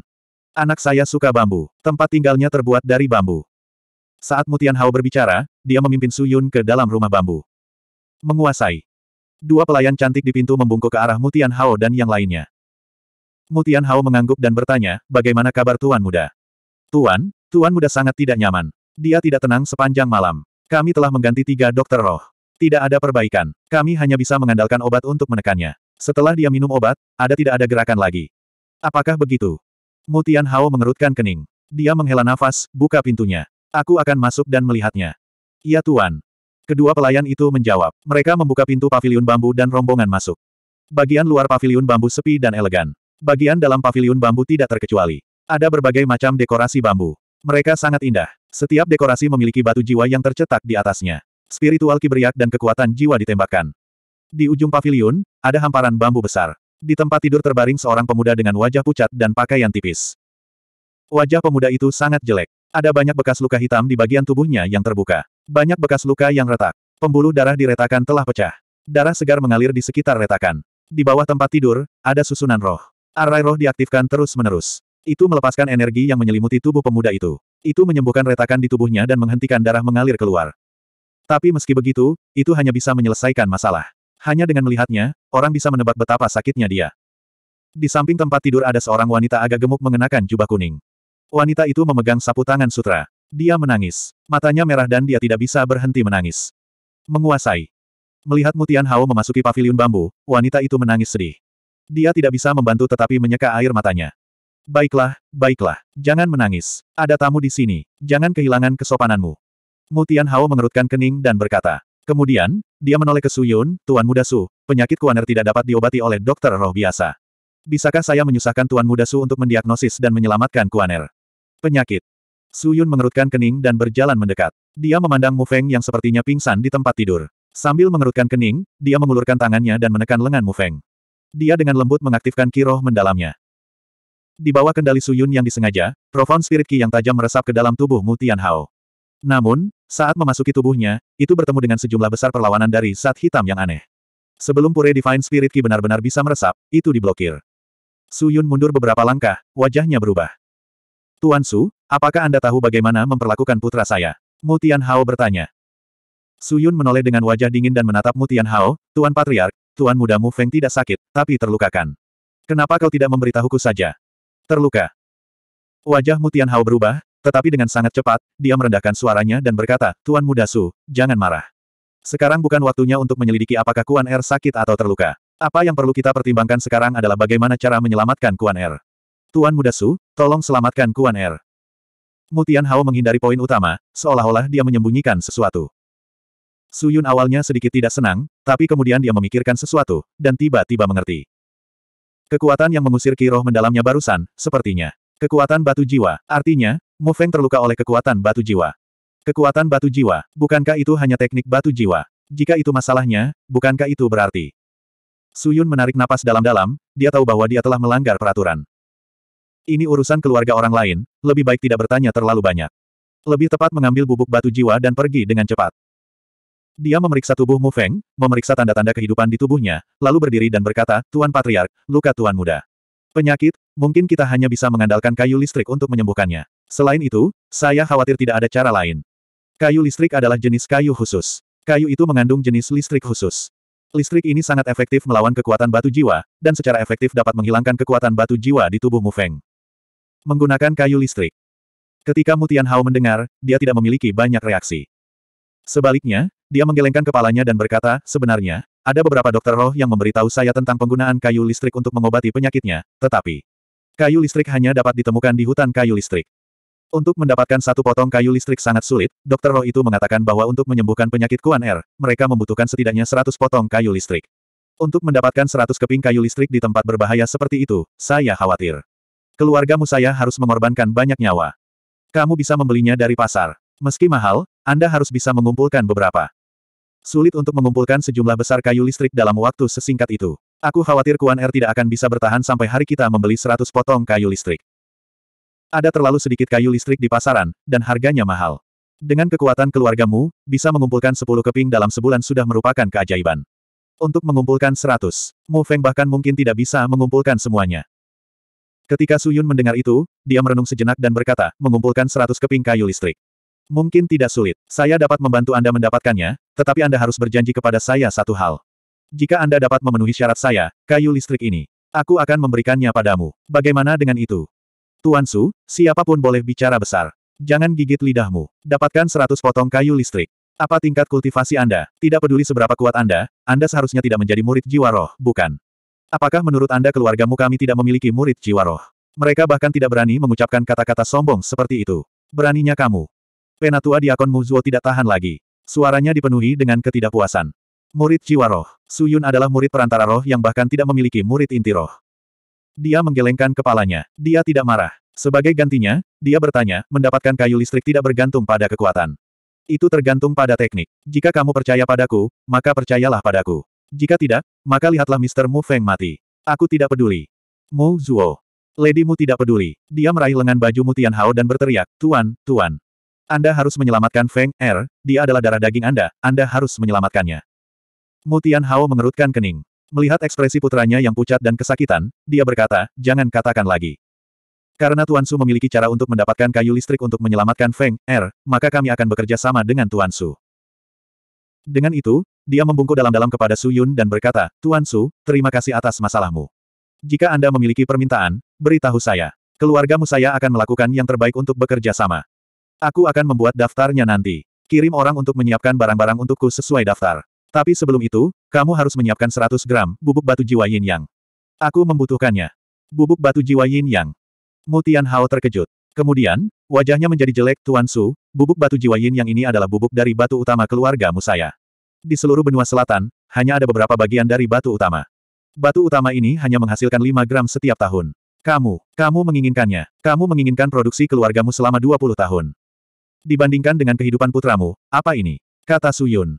Anak saya suka bambu. Tempat tinggalnya terbuat dari bambu. Saat Mutian Hao berbicara, dia memimpin Su Yun ke dalam rumah bambu. Menguasai. Dua pelayan cantik di pintu membungkuk ke arah Mutian Hao dan yang lainnya. Mutian Hao mengangguk dan bertanya, bagaimana kabar Tuan Muda? Tuan, Tuan Muda sangat tidak nyaman. Dia tidak tenang sepanjang malam. Kami telah mengganti tiga dokter roh. Tidak ada perbaikan. Kami hanya bisa mengandalkan obat untuk menekannya. Setelah dia minum obat, ada tidak ada gerakan lagi. Apakah begitu? Mutian Hao mengerutkan kening. Dia menghela nafas, buka pintunya. Aku akan masuk dan melihatnya. Iya tuan. Kedua pelayan itu menjawab. Mereka membuka pintu pavilion bambu dan rombongan masuk. Bagian luar pavilion bambu sepi dan elegan. Bagian dalam pavilion bambu tidak terkecuali. Ada berbagai macam dekorasi bambu. Mereka sangat indah. Setiap dekorasi memiliki batu jiwa yang tercetak di atasnya. Spiritual kibriak dan kekuatan jiwa ditembakkan. Di ujung pavilion, ada hamparan bambu besar. Di tempat tidur terbaring seorang pemuda dengan wajah pucat dan pakaian tipis. Wajah pemuda itu sangat jelek. Ada banyak bekas luka hitam di bagian tubuhnya yang terbuka. Banyak bekas luka yang retak. Pembuluh darah di retakan telah pecah. Darah segar mengalir di sekitar retakan. Di bawah tempat tidur, ada susunan roh. Arai roh diaktifkan terus-menerus. Itu melepaskan energi yang menyelimuti tubuh pemuda itu. Itu menyembuhkan retakan di tubuhnya dan menghentikan darah mengalir keluar. Tapi meski begitu, itu hanya bisa menyelesaikan masalah. Hanya dengan melihatnya, orang bisa menebak betapa sakitnya dia. Di samping tempat tidur ada seorang wanita agak gemuk mengenakan jubah kuning. Wanita itu memegang sapu tangan sutra. Dia menangis. Matanya merah dan dia tidak bisa berhenti menangis. Menguasai. Melihat Mutian Hao memasuki pavilion bambu, wanita itu menangis sedih. Dia tidak bisa membantu tetapi menyeka air matanya. Baiklah, baiklah, jangan menangis. Ada tamu di sini, jangan kehilangan kesopananmu. Mutian Hao mengerutkan kening dan berkata, Kemudian, dia menoleh ke Suyun, Tuan Muda Su, penyakit Kuaner tidak dapat diobati oleh dokter roh biasa. Bisakah saya menyusahkan Tuan Muda Su untuk mendiagnosis dan menyelamatkan Kuaner? Penyakit. Suyun mengerutkan kening dan berjalan mendekat. Dia memandang Mu Feng yang sepertinya pingsan di tempat tidur. Sambil mengerutkan kening, dia mengulurkan tangannya dan menekan lengan Mu Feng. Dia dengan lembut mengaktifkan kiroh mendalamnya. Di bawah kendali Suyun yang disengaja, profon spirit ki yang tajam meresap ke dalam tubuh Mu Hao. Namun, saat memasuki tubuhnya, itu bertemu dengan sejumlah besar perlawanan dari zat hitam yang aneh. Sebelum pure Divine Spirit Ki benar-benar bisa meresap, itu diblokir. Su Yun mundur beberapa langkah, wajahnya berubah. Tuan Su, apakah Anda tahu bagaimana memperlakukan putra saya? Mutian Hao bertanya. Su Yun menoleh dengan wajah dingin dan menatap Mutian Hao, Tuan Patriark, Tuan Muda Mu Feng tidak sakit, tapi terlukakan. Kenapa kau tidak memberitahuku saja? Terluka. Wajah Mutian Hao berubah, tetapi dengan sangat cepat, dia merendahkan suaranya dan berkata, Tuan Muda Su, jangan marah. Sekarang bukan waktunya untuk menyelidiki apakah Kuan Er sakit atau terluka. Apa yang perlu kita pertimbangkan sekarang adalah bagaimana cara menyelamatkan Kuan Er. Tuan Muda Su, tolong selamatkan Kuan Er. Mutian Hao menghindari poin utama, seolah-olah dia menyembunyikan sesuatu. Su Yun awalnya sedikit tidak senang, tapi kemudian dia memikirkan sesuatu, dan tiba-tiba mengerti. Kekuatan yang mengusir kiroh mendalamnya barusan, sepertinya. Kekuatan batu jiwa. Artinya, Mo Feng terluka oleh kekuatan batu jiwa. Kekuatan batu jiwa, bukankah itu hanya teknik batu jiwa? Jika itu masalahnya, bukankah itu berarti? Su Yun menarik napas dalam-dalam, dia tahu bahwa dia telah melanggar peraturan. Ini urusan keluarga orang lain, lebih baik tidak bertanya terlalu banyak. Lebih tepat mengambil bubuk batu jiwa dan pergi dengan cepat. Dia memeriksa tubuh Mu Feng, memeriksa tanda-tanda kehidupan di tubuhnya, lalu berdiri dan berkata, Tuan Patriark, luka Tuan Muda. Penyakit, Mungkin kita hanya bisa mengandalkan kayu listrik untuk menyembuhkannya. Selain itu, saya khawatir tidak ada cara lain. Kayu listrik adalah jenis kayu khusus. Kayu itu mengandung jenis listrik khusus. Listrik ini sangat efektif melawan kekuatan batu jiwa, dan secara efektif dapat menghilangkan kekuatan batu jiwa di tubuh Mu Feng. Menggunakan kayu listrik. Ketika Mutian Hao mendengar, dia tidak memiliki banyak reaksi. Sebaliknya, dia menggelengkan kepalanya dan berkata, sebenarnya, ada beberapa dokter roh yang memberitahu saya tentang penggunaan kayu listrik untuk mengobati penyakitnya, tetapi Kayu listrik hanya dapat ditemukan di hutan kayu listrik. Untuk mendapatkan satu potong kayu listrik sangat sulit, Dr. Roh itu mengatakan bahwa untuk menyembuhkan penyakit Kuan Er, mereka membutuhkan setidaknya 100 potong kayu listrik. Untuk mendapatkan 100 keping kayu listrik di tempat berbahaya seperti itu, saya khawatir. Keluargamu saya harus mengorbankan banyak nyawa. Kamu bisa membelinya dari pasar. Meski mahal, Anda harus bisa mengumpulkan beberapa. Sulit untuk mengumpulkan sejumlah besar kayu listrik dalam waktu sesingkat itu. Aku khawatir Kuan Er tidak akan bisa bertahan sampai hari kita membeli 100 potong kayu listrik. Ada terlalu sedikit kayu listrik di pasaran, dan harganya mahal. Dengan kekuatan keluargamu, bisa mengumpulkan 10 keping dalam sebulan sudah merupakan keajaiban. Untuk mengumpulkan 100, Mu Feng bahkan mungkin tidak bisa mengumpulkan semuanya. Ketika Su Yun mendengar itu, dia merenung sejenak dan berkata, mengumpulkan 100 keping kayu listrik. Mungkin tidak sulit, saya dapat membantu Anda mendapatkannya, tetapi Anda harus berjanji kepada saya satu hal. Jika Anda dapat memenuhi syarat saya, kayu listrik ini, aku akan memberikannya padamu. Bagaimana dengan itu? Tuan Su, siapapun boleh bicara besar. Jangan gigit lidahmu. Dapatkan 100 potong kayu listrik. Apa tingkat kultivasi Anda? Tidak peduli seberapa kuat Anda, Anda seharusnya tidak menjadi murid jiwa roh, bukan? Apakah menurut Anda keluargamu kami tidak memiliki murid jiwa roh? Mereka bahkan tidak berani mengucapkan kata-kata sombong seperti itu. Beraninya kamu. Penatua Diakon Muzuo tidak tahan lagi. Suaranya dipenuhi dengan ketidakpuasan. Murid jiwa roh. Suyun adalah murid perantara roh yang bahkan tidak memiliki murid inti roh. Dia menggelengkan kepalanya. Dia tidak marah. Sebagai gantinya, dia bertanya, mendapatkan kayu listrik tidak bergantung pada kekuatan. Itu tergantung pada teknik. Jika kamu percaya padaku, maka percayalah padaku. Jika tidak, maka lihatlah Mr. Mu Feng mati. Aku tidak peduli. Mu Zuo. Lady Mu tidak peduli. Dia meraih lengan baju Mutian Hao dan berteriak, Tuan, Tuan. Anda harus menyelamatkan Feng, Er, dia adalah darah daging Anda, Anda harus menyelamatkannya. Mutian Hao mengerutkan kening. Melihat ekspresi putranya yang pucat dan kesakitan, dia berkata, jangan katakan lagi. Karena Tuan Su memiliki cara untuk mendapatkan kayu listrik untuk menyelamatkan Feng, Er, maka kami akan bekerja sama dengan Tuan Su. Dengan itu, dia membungkuk dalam-dalam kepada Su Yun dan berkata, Tuan Su, terima kasih atas masalahmu. Jika Anda memiliki permintaan, beritahu saya. Keluargamu saya akan melakukan yang terbaik untuk bekerja sama. Aku akan membuat daftarnya nanti. Kirim orang untuk menyiapkan barang-barang untukku sesuai daftar. Tapi sebelum itu, kamu harus menyiapkan 100 gram bubuk batu jiwa yin yang. Aku membutuhkannya. Bubuk batu jiwa yin yang. Mutian Hao terkejut. Kemudian, wajahnya menjadi jelek, Tuan Su, bubuk batu jiwa yin yang ini adalah bubuk dari batu utama keluarga Musaya. Di seluruh benua selatan, hanya ada beberapa bagian dari batu utama. Batu utama ini hanya menghasilkan 5 gram setiap tahun. Kamu, kamu menginginkannya. Kamu menginginkan produksi keluargamu selama 20 tahun. Dibandingkan dengan kehidupan putramu, apa ini? Kata Suyun.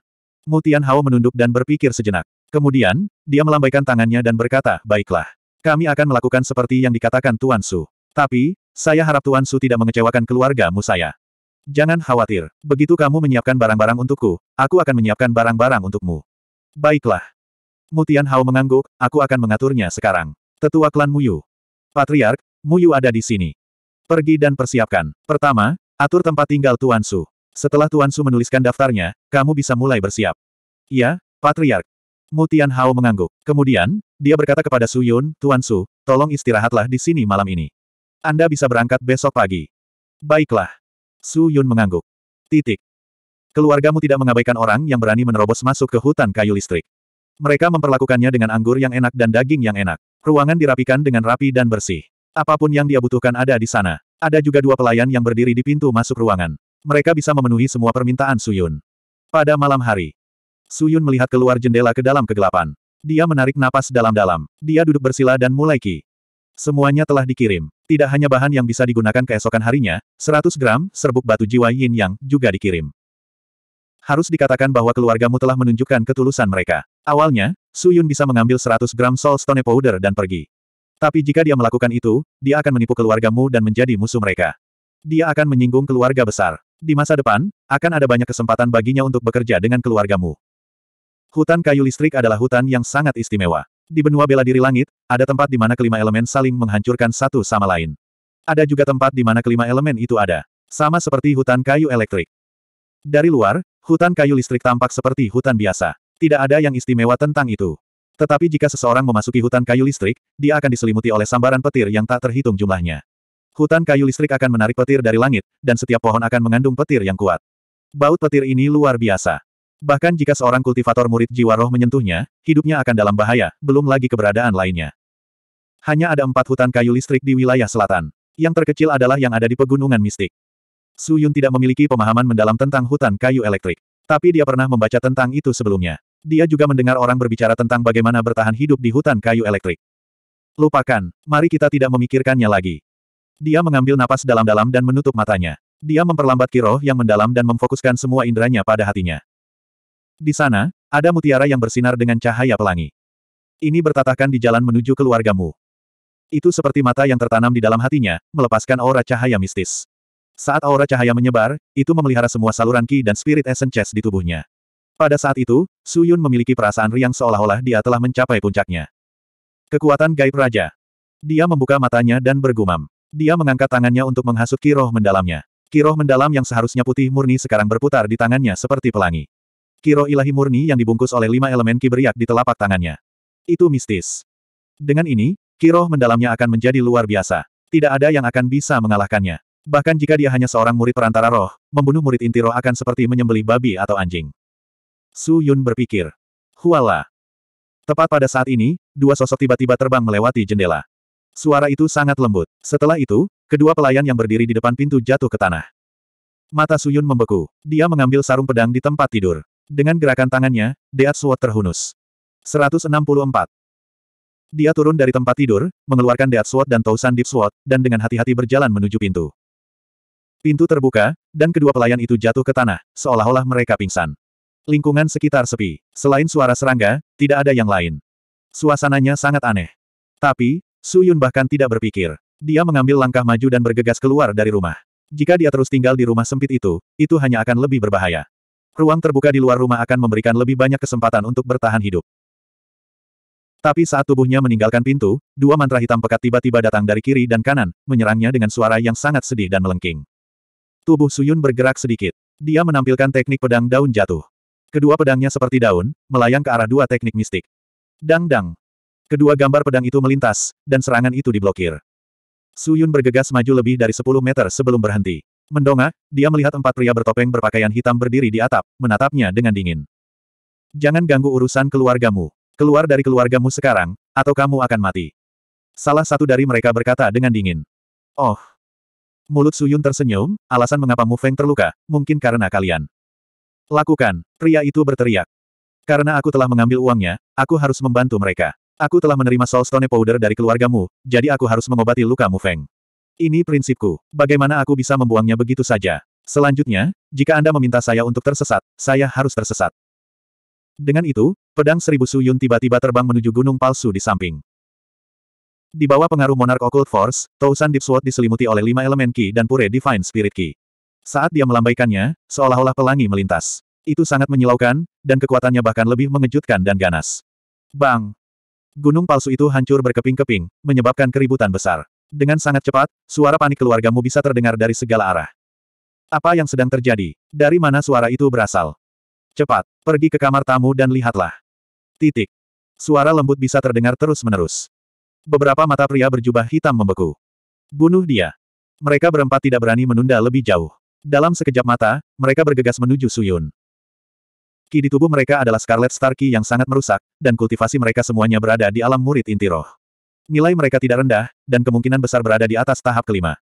Mu Hao menunduk dan berpikir sejenak. Kemudian, dia melambaikan tangannya dan berkata, baiklah. Kami akan melakukan seperti yang dikatakan Tuan Su. Tapi, saya harap Tuan Su tidak mengecewakan keluargamu saya. Jangan khawatir. Begitu kamu menyiapkan barang-barang untukku, aku akan menyiapkan barang-barang untukmu. Baiklah. Mutian Hao mengangguk, aku akan mengaturnya sekarang. Tetua klan Muyu. Patriark, Muyu ada di sini. Pergi dan persiapkan. Pertama, atur tempat tinggal Tuan Su. Setelah Tuan Su menuliskan daftarnya, kamu bisa mulai bersiap. Ya, Patriark. Mutian Hao mengangguk. Kemudian, dia berkata kepada Su Yun, Tuan Su, tolong istirahatlah di sini malam ini. Anda bisa berangkat besok pagi. Baiklah. Su Yun mengangguk. Titik. Keluargamu tidak mengabaikan orang yang berani menerobos masuk ke hutan kayu listrik. Mereka memperlakukannya dengan anggur yang enak dan daging yang enak. Ruangan dirapikan dengan rapi dan bersih. Apapun yang dia butuhkan ada di sana. Ada juga dua pelayan yang berdiri di pintu masuk ruangan mereka bisa memenuhi semua permintaan Suyun. Pada malam hari, Suyun melihat keluar jendela ke dalam kegelapan. Dia menarik napas dalam-dalam. Dia duduk bersila dan mulai ki. Semuanya telah dikirim. Tidak hanya bahan yang bisa digunakan keesokan harinya, 100 gram serbuk batu jiwa yin yang juga dikirim. Harus dikatakan bahwa keluargamu telah menunjukkan ketulusan mereka. Awalnya, Suyun bisa mengambil 100 gram soul stone powder dan pergi. Tapi jika dia melakukan itu, dia akan menipu keluargamu dan menjadi musuh mereka. Dia akan menyinggung keluarga besar. Di masa depan, akan ada banyak kesempatan baginya untuk bekerja dengan keluargamu. Hutan kayu listrik adalah hutan yang sangat istimewa. Di benua bela diri langit, ada tempat di mana kelima elemen saling menghancurkan satu sama lain. Ada juga tempat di mana kelima elemen itu ada. Sama seperti hutan kayu elektrik. Dari luar, hutan kayu listrik tampak seperti hutan biasa. Tidak ada yang istimewa tentang itu. Tetapi jika seseorang memasuki hutan kayu listrik, dia akan diselimuti oleh sambaran petir yang tak terhitung jumlahnya. Hutan kayu listrik akan menarik petir dari langit, dan setiap pohon akan mengandung petir yang kuat. Baut petir ini luar biasa. Bahkan jika seorang kultivator murid jiwa roh menyentuhnya, hidupnya akan dalam bahaya, belum lagi keberadaan lainnya. Hanya ada empat hutan kayu listrik di wilayah selatan. Yang terkecil adalah yang ada di pegunungan mistik. Su Yun tidak memiliki pemahaman mendalam tentang hutan kayu elektrik. Tapi dia pernah membaca tentang itu sebelumnya. Dia juga mendengar orang berbicara tentang bagaimana bertahan hidup di hutan kayu elektrik. Lupakan, mari kita tidak memikirkannya lagi. Dia mengambil napas dalam-dalam dan menutup matanya. Dia memperlambat kiroh yang mendalam dan memfokuskan semua inderanya pada hatinya. Di sana, ada mutiara yang bersinar dengan cahaya pelangi. Ini bertatakan di jalan menuju keluargamu. Itu seperti mata yang tertanam di dalam hatinya, melepaskan aura cahaya mistis. Saat aura cahaya menyebar, itu memelihara semua saluran ki dan spirit essence di tubuhnya. Pada saat itu, Su Yun memiliki perasaan riang seolah-olah dia telah mencapai puncaknya. Kekuatan gaib raja. Dia membuka matanya dan bergumam. Dia mengangkat tangannya untuk menghasut kiroh mendalamnya. Kiroh mendalam yang seharusnya putih murni sekarang berputar di tangannya seperti pelangi. Kiroh ilahi murni yang dibungkus oleh lima elemen kiberiak di telapak tangannya. Itu mistis. Dengan ini, kiroh mendalamnya akan menjadi luar biasa. Tidak ada yang akan bisa mengalahkannya. Bahkan jika dia hanya seorang murid perantara roh, membunuh murid inti roh akan seperti menyembelih babi atau anjing. Su Yun berpikir. Huala. Tepat pada saat ini, dua sosok tiba-tiba terbang melewati jendela. Suara itu sangat lembut. Setelah itu, kedua pelayan yang berdiri di depan pintu jatuh ke tanah. Mata Suyun membeku. Dia mengambil sarung pedang di tempat tidur. Dengan gerakan tangannya, Deat Sword terhunus. 164. Dia turun dari tempat tidur, mengeluarkan Deat Sword dan Tausan Deep Sword, dan dengan hati-hati berjalan menuju pintu. Pintu terbuka, dan kedua pelayan itu jatuh ke tanah, seolah-olah mereka pingsan. Lingkungan sekitar sepi. Selain suara serangga, tidak ada yang lain. Suasananya sangat aneh. Tapi, Su Yun bahkan tidak berpikir. Dia mengambil langkah maju dan bergegas keluar dari rumah. Jika dia terus tinggal di rumah sempit itu, itu hanya akan lebih berbahaya. Ruang terbuka di luar rumah akan memberikan lebih banyak kesempatan untuk bertahan hidup. Tapi saat tubuhnya meninggalkan pintu, dua mantra hitam pekat tiba-tiba datang dari kiri dan kanan, menyerangnya dengan suara yang sangat sedih dan melengking. Tubuh Suyun bergerak sedikit. Dia menampilkan teknik pedang daun jatuh. Kedua pedangnya seperti daun, melayang ke arah dua teknik mistik. Dang-dang. Kedua gambar pedang itu melintas, dan serangan itu diblokir. Su Yun bergegas maju lebih dari 10 meter sebelum berhenti. Mendongak, dia melihat empat pria bertopeng berpakaian hitam berdiri di atap, menatapnya dengan dingin. Jangan ganggu urusan keluargamu. Keluar dari keluargamu sekarang, atau kamu akan mati. Salah satu dari mereka berkata dengan dingin. Oh. Mulut Su Yun tersenyum, alasan mengapa Mu Feng terluka, mungkin karena kalian. Lakukan, pria itu berteriak. Karena aku telah mengambil uangnya, aku harus membantu mereka. Aku telah menerima Soulstone Powder dari keluargamu, jadi aku harus mengobati luka mu Feng. Ini prinsipku. Bagaimana aku bisa membuangnya begitu saja? Selanjutnya, jika Anda meminta saya untuk tersesat, saya harus tersesat. Dengan itu, pedang seribu suyun tiba-tiba terbang menuju gunung palsu di samping. Di bawah pengaruh Monarch Occult Force, Tousan Deep Sword diselimuti oleh lima elemen Ki dan Pure Divine Spirit Ki. Saat dia melambaikannya, seolah-olah pelangi melintas. Itu sangat menyilaukan, dan kekuatannya bahkan lebih mengejutkan dan ganas. Bang! Gunung palsu itu hancur berkeping-keping, menyebabkan keributan besar. Dengan sangat cepat, suara panik keluargamu bisa terdengar dari segala arah. Apa yang sedang terjadi? Dari mana suara itu berasal? Cepat, pergi ke kamar tamu dan lihatlah. Titik. Suara lembut bisa terdengar terus-menerus. Beberapa mata pria berjubah hitam membeku. Bunuh dia. Mereka berempat tidak berani menunda lebih jauh. Dalam sekejap mata, mereka bergegas menuju Suyun. Ki di tubuh mereka adalah Scarlet Star Ki yang sangat merusak, dan kultivasi mereka semuanya berada di alam murid inti roh. Nilai mereka tidak rendah, dan kemungkinan besar berada di atas tahap kelima.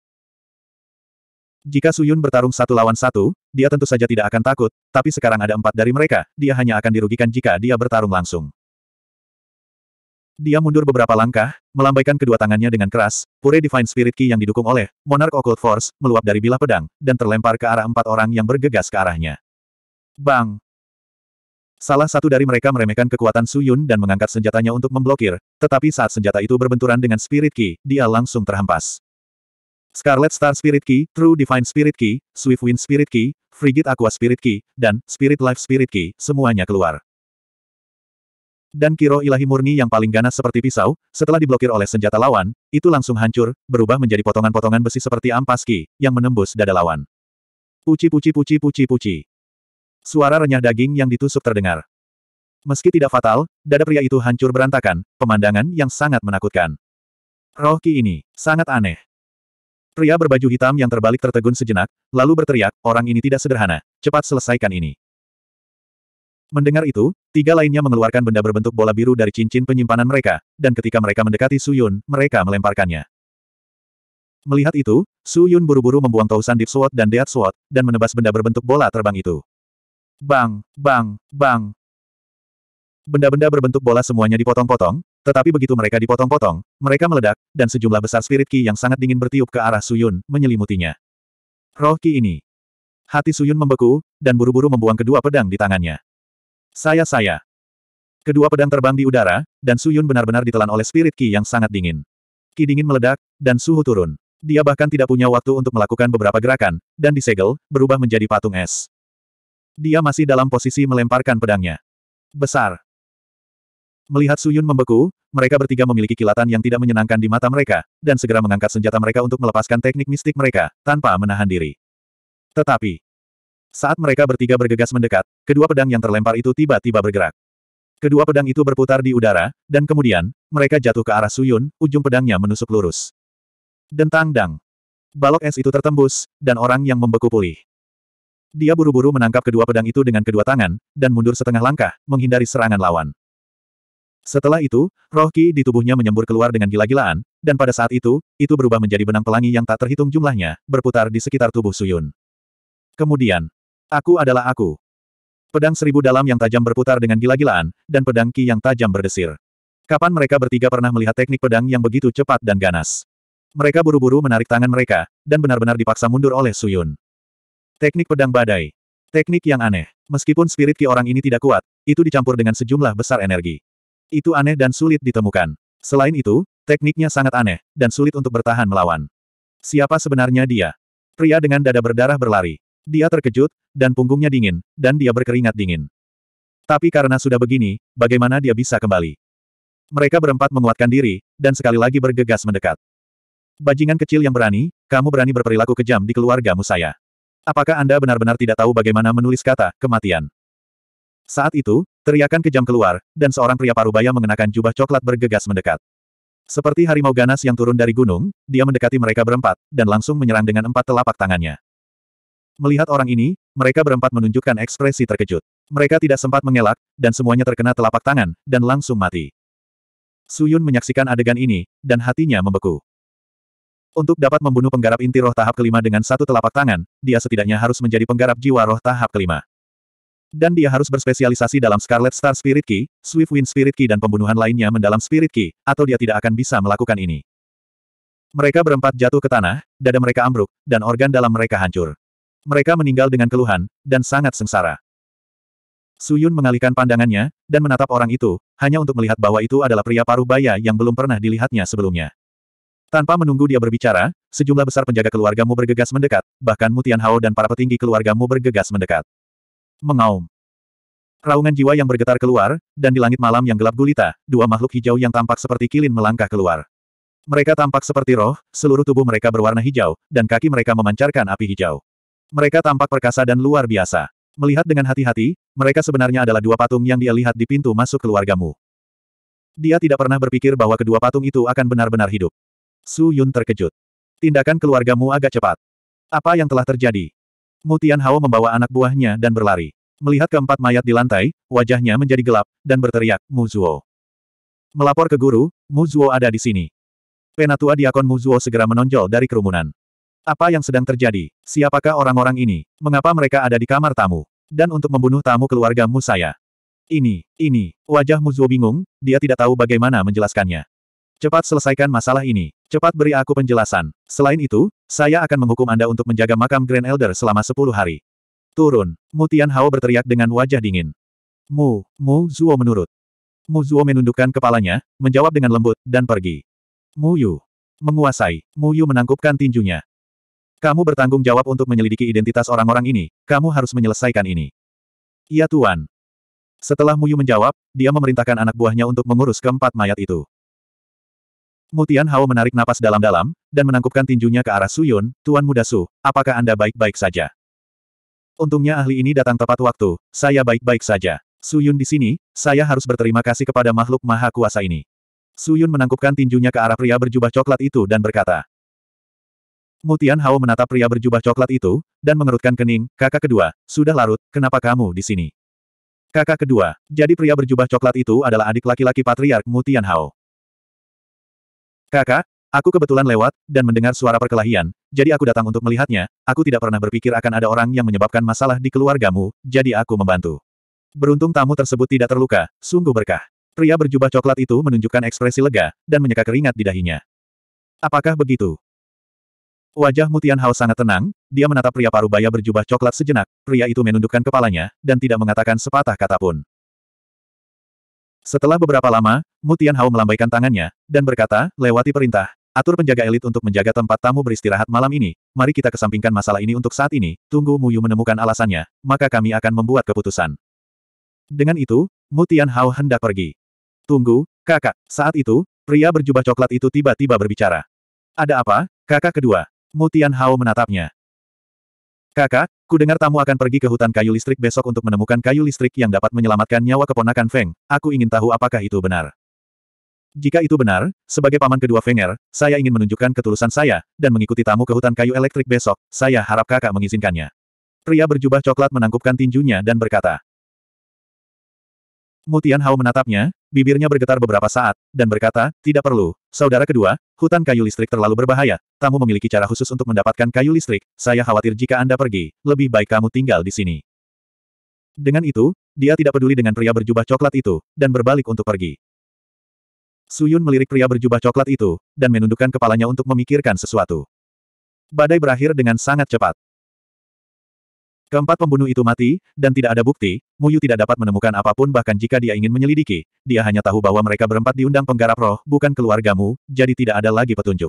Jika Suyun bertarung satu lawan satu, dia tentu saja tidak akan takut, tapi sekarang ada empat dari mereka, dia hanya akan dirugikan jika dia bertarung langsung. Dia mundur beberapa langkah, melambaikan kedua tangannya dengan keras, pure Divine Spirit Ki yang didukung oleh Monarch Occult Force meluap dari bilah pedang, dan terlempar ke arah empat orang yang bergegas ke arahnya. Bang! Salah satu dari mereka meremehkan kekuatan Su Yun dan mengangkat senjatanya untuk memblokir, tetapi saat senjata itu berbenturan dengan Spirit Key, dia langsung terhempas. Scarlet Star Spirit Key, True Divine Spirit Key, Swift Wind Spirit Key, Frigid Aqua Spirit Key, dan Spirit Life Spirit Key, semuanya keluar. Dan Kiro ilahi murni yang paling ganas seperti pisau, setelah diblokir oleh senjata lawan, itu langsung hancur, berubah menjadi potongan-potongan besi seperti ampas Ki, yang menembus dada lawan. Puci puci puci puci puci. Suara renyah daging yang ditusuk terdengar. Meski tidak fatal, dada pria itu hancur berantakan, pemandangan yang sangat menakutkan. Roh Ki ini, sangat aneh. Pria berbaju hitam yang terbalik tertegun sejenak, lalu berteriak, orang ini tidak sederhana, cepat selesaikan ini. Mendengar itu, tiga lainnya mengeluarkan benda berbentuk bola biru dari cincin penyimpanan mereka, dan ketika mereka mendekati Su Yun, mereka melemparkannya. Melihat itu, Su Yun buru-buru membuang Tausan Deep Sword dan deat Sword, dan menebas benda berbentuk bola terbang itu. Bang, bang, bang. Benda-benda berbentuk bola semuanya dipotong-potong, tetapi begitu mereka dipotong-potong, mereka meledak, dan sejumlah besar spirit ki yang sangat dingin bertiup ke arah Suyun, menyelimutinya. Roh ki ini. Hati Suyun membeku, dan buru-buru membuang kedua pedang di tangannya. Saya-saya. Kedua pedang terbang di udara, dan Suyun benar-benar ditelan oleh spirit ki yang sangat dingin. Ki dingin meledak, dan suhu turun. Dia bahkan tidak punya waktu untuk melakukan beberapa gerakan, dan disegel, berubah menjadi patung es. Dia masih dalam posisi melemparkan pedangnya. Besar. Melihat Suyun membeku, mereka bertiga memiliki kilatan yang tidak menyenangkan di mata mereka, dan segera mengangkat senjata mereka untuk melepaskan teknik mistik mereka, tanpa menahan diri. Tetapi, saat mereka bertiga bergegas mendekat, kedua pedang yang terlempar itu tiba-tiba bergerak. Kedua pedang itu berputar di udara, dan kemudian, mereka jatuh ke arah Suyun, ujung pedangnya menusuk lurus. Dentang dang. Balok es itu tertembus, dan orang yang membeku pulih. Dia buru-buru menangkap kedua pedang itu dengan kedua tangan, dan mundur setengah langkah, menghindari serangan lawan. Setelah itu, roh ki di tubuhnya menyembur keluar dengan gila-gilaan, dan pada saat itu, itu berubah menjadi benang pelangi yang tak terhitung jumlahnya, berputar di sekitar tubuh Suyun. Kemudian, aku adalah aku. Pedang seribu dalam yang tajam berputar dengan gila-gilaan, dan pedang ki yang tajam berdesir. Kapan mereka bertiga pernah melihat teknik pedang yang begitu cepat dan ganas? Mereka buru-buru menarik tangan mereka, dan benar-benar dipaksa mundur oleh Suyun. Teknik pedang badai. Teknik yang aneh. Meskipun spirit ki orang ini tidak kuat, itu dicampur dengan sejumlah besar energi. Itu aneh dan sulit ditemukan. Selain itu, tekniknya sangat aneh, dan sulit untuk bertahan melawan. Siapa sebenarnya dia? Pria dengan dada berdarah berlari. Dia terkejut, dan punggungnya dingin, dan dia berkeringat dingin. Tapi karena sudah begini, bagaimana dia bisa kembali? Mereka berempat menguatkan diri, dan sekali lagi bergegas mendekat. Bajingan kecil yang berani, kamu berani berperilaku kejam di keluargamu saya. Apakah Anda benar-benar tidak tahu bagaimana menulis kata, kematian? Saat itu, teriakan kejam keluar, dan seorang pria parubaya mengenakan jubah coklat bergegas mendekat. Seperti harimau ganas yang turun dari gunung, dia mendekati mereka berempat, dan langsung menyerang dengan empat telapak tangannya. Melihat orang ini, mereka berempat menunjukkan ekspresi terkejut. Mereka tidak sempat mengelak, dan semuanya terkena telapak tangan, dan langsung mati. Suyun menyaksikan adegan ini, dan hatinya membeku. Untuk dapat membunuh penggarap inti roh tahap kelima dengan satu telapak tangan, dia setidaknya harus menjadi penggarap jiwa roh tahap kelima. Dan dia harus berspesialisasi dalam Scarlet Star Spirit Key, Swift Wind Spirit Key dan pembunuhan lainnya mendalam Spirit Key, atau dia tidak akan bisa melakukan ini. Mereka berempat jatuh ke tanah, dada mereka ambruk, dan organ dalam mereka hancur. Mereka meninggal dengan keluhan, dan sangat sengsara. Suyun mengalihkan pandangannya, dan menatap orang itu, hanya untuk melihat bahwa itu adalah pria paruh baya yang belum pernah dilihatnya sebelumnya. Tanpa menunggu dia berbicara, sejumlah besar penjaga keluargamu bergegas mendekat, bahkan Mutian Hao dan para petinggi keluargamu bergegas mendekat. Mengaum. Raungan jiwa yang bergetar keluar, dan di langit malam yang gelap gulita, dua makhluk hijau yang tampak seperti kilin melangkah keluar. Mereka tampak seperti roh, seluruh tubuh mereka berwarna hijau, dan kaki mereka memancarkan api hijau. Mereka tampak perkasa dan luar biasa. Melihat dengan hati-hati, mereka sebenarnya adalah dua patung yang dia lihat di pintu masuk keluargamu. Dia tidak pernah berpikir bahwa kedua patung itu akan benar-benar hidup. Su Yun terkejut. Tindakan keluargamu agak cepat. Apa yang telah terjadi? Mutian Hao membawa anak buahnya dan berlari. Melihat keempat mayat di lantai, wajahnya menjadi gelap, dan berteriak, Mu Zuo. Melapor ke guru, Mu Zuo ada di sini. Penatua Diakon Zuo segera menonjol dari kerumunan. Apa yang sedang terjadi? Siapakah orang-orang ini? Mengapa mereka ada di kamar tamu? Dan untuk membunuh tamu keluargamu saya. Ini, ini, wajah Mu Zuo bingung, dia tidak tahu bagaimana menjelaskannya. Cepat selesaikan masalah ini. Cepat beri aku penjelasan. Selain itu, saya akan menghukum Anda untuk menjaga makam Grand Elder selama sepuluh hari. Turun. Mutian Hao berteriak dengan wajah dingin. Mu, Mu Zuo menurut. Mu Zuo menundukkan kepalanya, menjawab dengan lembut, dan pergi. Mu Yu. Menguasai. Mu Yu menangkupkan tinjunya. Kamu bertanggung jawab untuk menyelidiki identitas orang-orang ini, kamu harus menyelesaikan ini. Iya Tuan. Setelah Mu Yu menjawab, dia memerintahkan anak buahnya untuk mengurus keempat mayat itu. Mutian Hao menarik napas dalam-dalam, dan menangkupkan tinjunya ke arah Suyun, Tuan Muda Su, apakah Anda baik-baik saja? Untungnya ahli ini datang tepat waktu, saya baik-baik saja. Suyun di sini, saya harus berterima kasih kepada makhluk maha kuasa ini. Suyun menangkupkan tinjunya ke arah pria berjubah coklat itu dan berkata. Mutian Hao menatap pria berjubah coklat itu, dan mengerutkan kening, kakak kedua, sudah larut, kenapa kamu di sini? Kakak kedua, jadi pria berjubah coklat itu adalah adik laki-laki patriark Mutian Hao. Kakak, aku kebetulan lewat, dan mendengar suara perkelahian, jadi aku datang untuk melihatnya, aku tidak pernah berpikir akan ada orang yang menyebabkan masalah di keluargamu, jadi aku membantu. Beruntung tamu tersebut tidak terluka, sungguh berkah. Pria berjubah coklat itu menunjukkan ekspresi lega, dan menyeka keringat di dahinya. Apakah begitu? Wajah Mutian Hao sangat tenang, dia menatap pria parubaya berjubah coklat sejenak, pria itu menundukkan kepalanya, dan tidak mengatakan sepatah kata pun. Setelah beberapa lama, Mutian Hao melambaikan tangannya, dan berkata, lewati perintah, atur penjaga elit untuk menjaga tempat tamu beristirahat malam ini, mari kita kesampingkan masalah ini untuk saat ini, tunggu Muyu menemukan alasannya, maka kami akan membuat keputusan. Dengan itu, Mutian Hao hendak pergi. Tunggu, kakak, saat itu, pria berjubah coklat itu tiba-tiba berbicara. Ada apa, kakak kedua? Mutian Hao menatapnya. Kakak, ku dengar tamu akan pergi ke hutan kayu listrik besok untuk menemukan kayu listrik yang dapat menyelamatkan nyawa keponakan Feng. Aku ingin tahu apakah itu benar. Jika itu benar, sebagai paman kedua Fenger, saya ingin menunjukkan ketulusan saya, dan mengikuti tamu ke hutan kayu elektrik besok, saya harap kakak mengizinkannya. Pria berjubah coklat menangkupkan tinjunya dan berkata, Mutian Hao menatapnya, bibirnya bergetar beberapa saat, dan berkata, tidak perlu, saudara kedua, hutan kayu listrik terlalu berbahaya, tamu memiliki cara khusus untuk mendapatkan kayu listrik, saya khawatir jika Anda pergi, lebih baik kamu tinggal di sini. Dengan itu, dia tidak peduli dengan pria berjubah coklat itu, dan berbalik untuk pergi. Suyun melirik pria berjubah coklat itu, dan menundukkan kepalanya untuk memikirkan sesuatu. Badai berakhir dengan sangat cepat. Keempat pembunuh itu mati, dan tidak ada bukti, Muyu tidak dapat menemukan apapun bahkan jika dia ingin menyelidiki, dia hanya tahu bahwa mereka berempat diundang penggarap roh, bukan keluargamu, jadi tidak ada lagi petunjuk.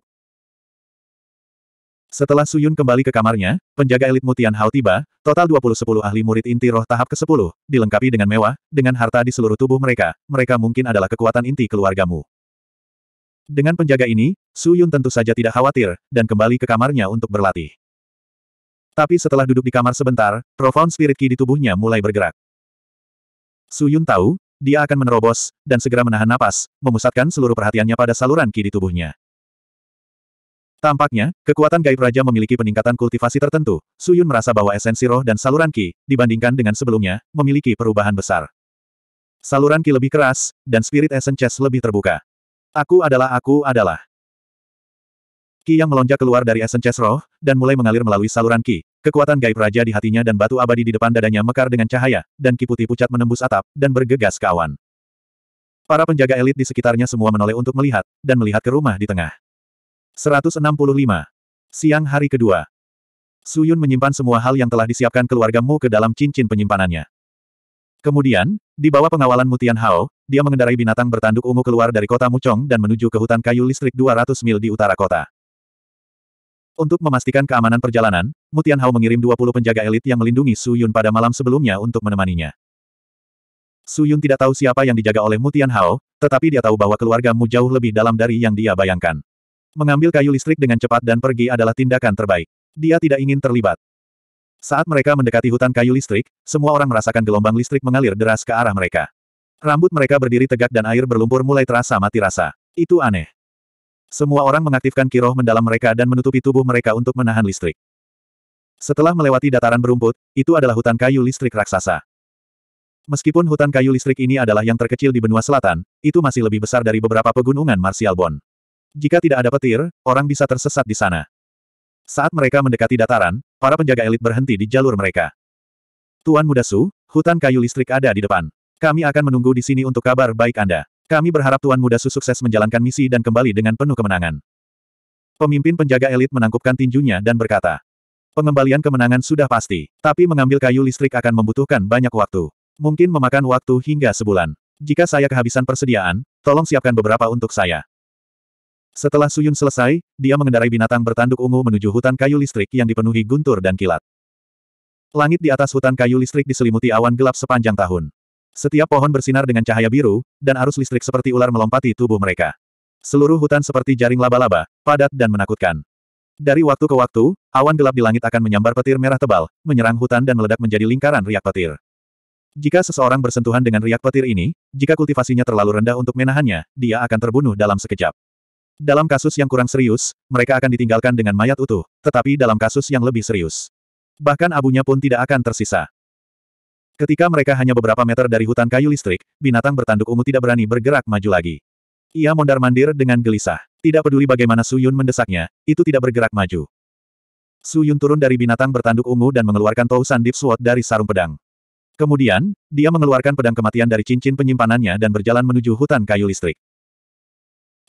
Setelah Suyun kembali ke kamarnya, penjaga elit Mutian Hao tiba, total 20 ahli murid inti roh tahap ke-10, dilengkapi dengan mewah, dengan harta di seluruh tubuh mereka, mereka mungkin adalah kekuatan inti keluargamu. Dengan penjaga ini, Suyun tentu saja tidak khawatir, dan kembali ke kamarnya untuk berlatih. Tapi setelah duduk di kamar sebentar, profound spirit ki di tubuhnya mulai bergerak. Su Yun tahu, dia akan menerobos, dan segera menahan napas, memusatkan seluruh perhatiannya pada saluran ki di tubuhnya. Tampaknya, kekuatan gaib raja memiliki peningkatan kultivasi tertentu. Su Yun merasa bahwa esensi roh dan saluran ki, dibandingkan dengan sebelumnya, memiliki perubahan besar. Saluran ki lebih keras, dan spirit essence lebih terbuka. Aku adalah aku adalah. Ki yang melonjak keluar dari essence roh, dan mulai mengalir melalui saluran Ki. Kekuatan gaib raja di hatinya dan batu abadi di depan dadanya mekar dengan cahaya, dan Ki putih pucat menembus atap, dan bergegas ke awan. Para penjaga elit di sekitarnya semua menoleh untuk melihat, dan melihat ke rumah di tengah. 165. Siang hari kedua. Suyun menyimpan semua hal yang telah disiapkan keluarga Mu ke dalam cincin penyimpanannya. Kemudian, di bawah pengawalan Mutian Hao, dia mengendarai binatang bertanduk ungu keluar dari kota Muchong dan menuju ke hutan kayu listrik 200 mil di utara kota. Untuk memastikan keamanan perjalanan, Mutian Hao mengirim 20 penjaga elit yang melindungi Su Yun pada malam sebelumnya untuk menemaninya. Su Yun tidak tahu siapa yang dijaga oleh Mutian Hao, tetapi dia tahu bahwa keluarga Mu jauh lebih dalam dari yang dia bayangkan. Mengambil kayu listrik dengan cepat dan pergi adalah tindakan terbaik. Dia tidak ingin terlibat. Saat mereka mendekati hutan kayu listrik, semua orang merasakan gelombang listrik mengalir deras ke arah mereka. Rambut mereka berdiri tegak dan air berlumpur mulai terasa mati rasa. Itu aneh. Semua orang mengaktifkan kiroh mendalam mereka dan menutupi tubuh mereka untuk menahan listrik. Setelah melewati dataran berumput, itu adalah hutan kayu listrik raksasa. Meskipun hutan kayu listrik ini adalah yang terkecil di benua selatan, itu masih lebih besar dari beberapa pegunungan Martial Bond. Jika tidak ada petir, orang bisa tersesat di sana. Saat mereka mendekati dataran, para penjaga elit berhenti di jalur mereka. Tuan Muda Su, hutan kayu listrik ada di depan. Kami akan menunggu di sini untuk kabar baik Anda. Kami berharap Tuan Muda Su sukses menjalankan misi dan kembali dengan penuh kemenangan. Pemimpin penjaga elit menangkupkan tinjunya dan berkata, Pengembalian kemenangan sudah pasti, tapi mengambil kayu listrik akan membutuhkan banyak waktu. Mungkin memakan waktu hingga sebulan. Jika saya kehabisan persediaan, tolong siapkan beberapa untuk saya. Setelah Suyun selesai, dia mengendarai binatang bertanduk ungu menuju hutan kayu listrik yang dipenuhi guntur dan kilat. Langit di atas hutan kayu listrik diselimuti awan gelap sepanjang tahun. Setiap pohon bersinar dengan cahaya biru, dan arus listrik seperti ular melompati tubuh mereka. Seluruh hutan seperti jaring laba-laba, padat dan menakutkan. Dari waktu ke waktu, awan gelap di langit akan menyambar petir merah tebal, menyerang hutan dan meledak menjadi lingkaran riak petir. Jika seseorang bersentuhan dengan riak petir ini, jika kultivasinya terlalu rendah untuk menahannya, dia akan terbunuh dalam sekejap. Dalam kasus yang kurang serius, mereka akan ditinggalkan dengan mayat utuh, tetapi dalam kasus yang lebih serius. Bahkan abunya pun tidak akan tersisa. Ketika mereka hanya beberapa meter dari hutan kayu listrik, binatang bertanduk ungu tidak berani bergerak maju lagi. Ia mondar-mandir dengan gelisah. Tidak peduli bagaimana Su Yun mendesaknya, itu tidak bergerak maju. Su Yun turun dari binatang bertanduk ungu dan mengeluarkan Tousan Deep Sword dari sarung pedang. Kemudian, dia mengeluarkan pedang kematian dari cincin penyimpanannya dan berjalan menuju hutan kayu listrik.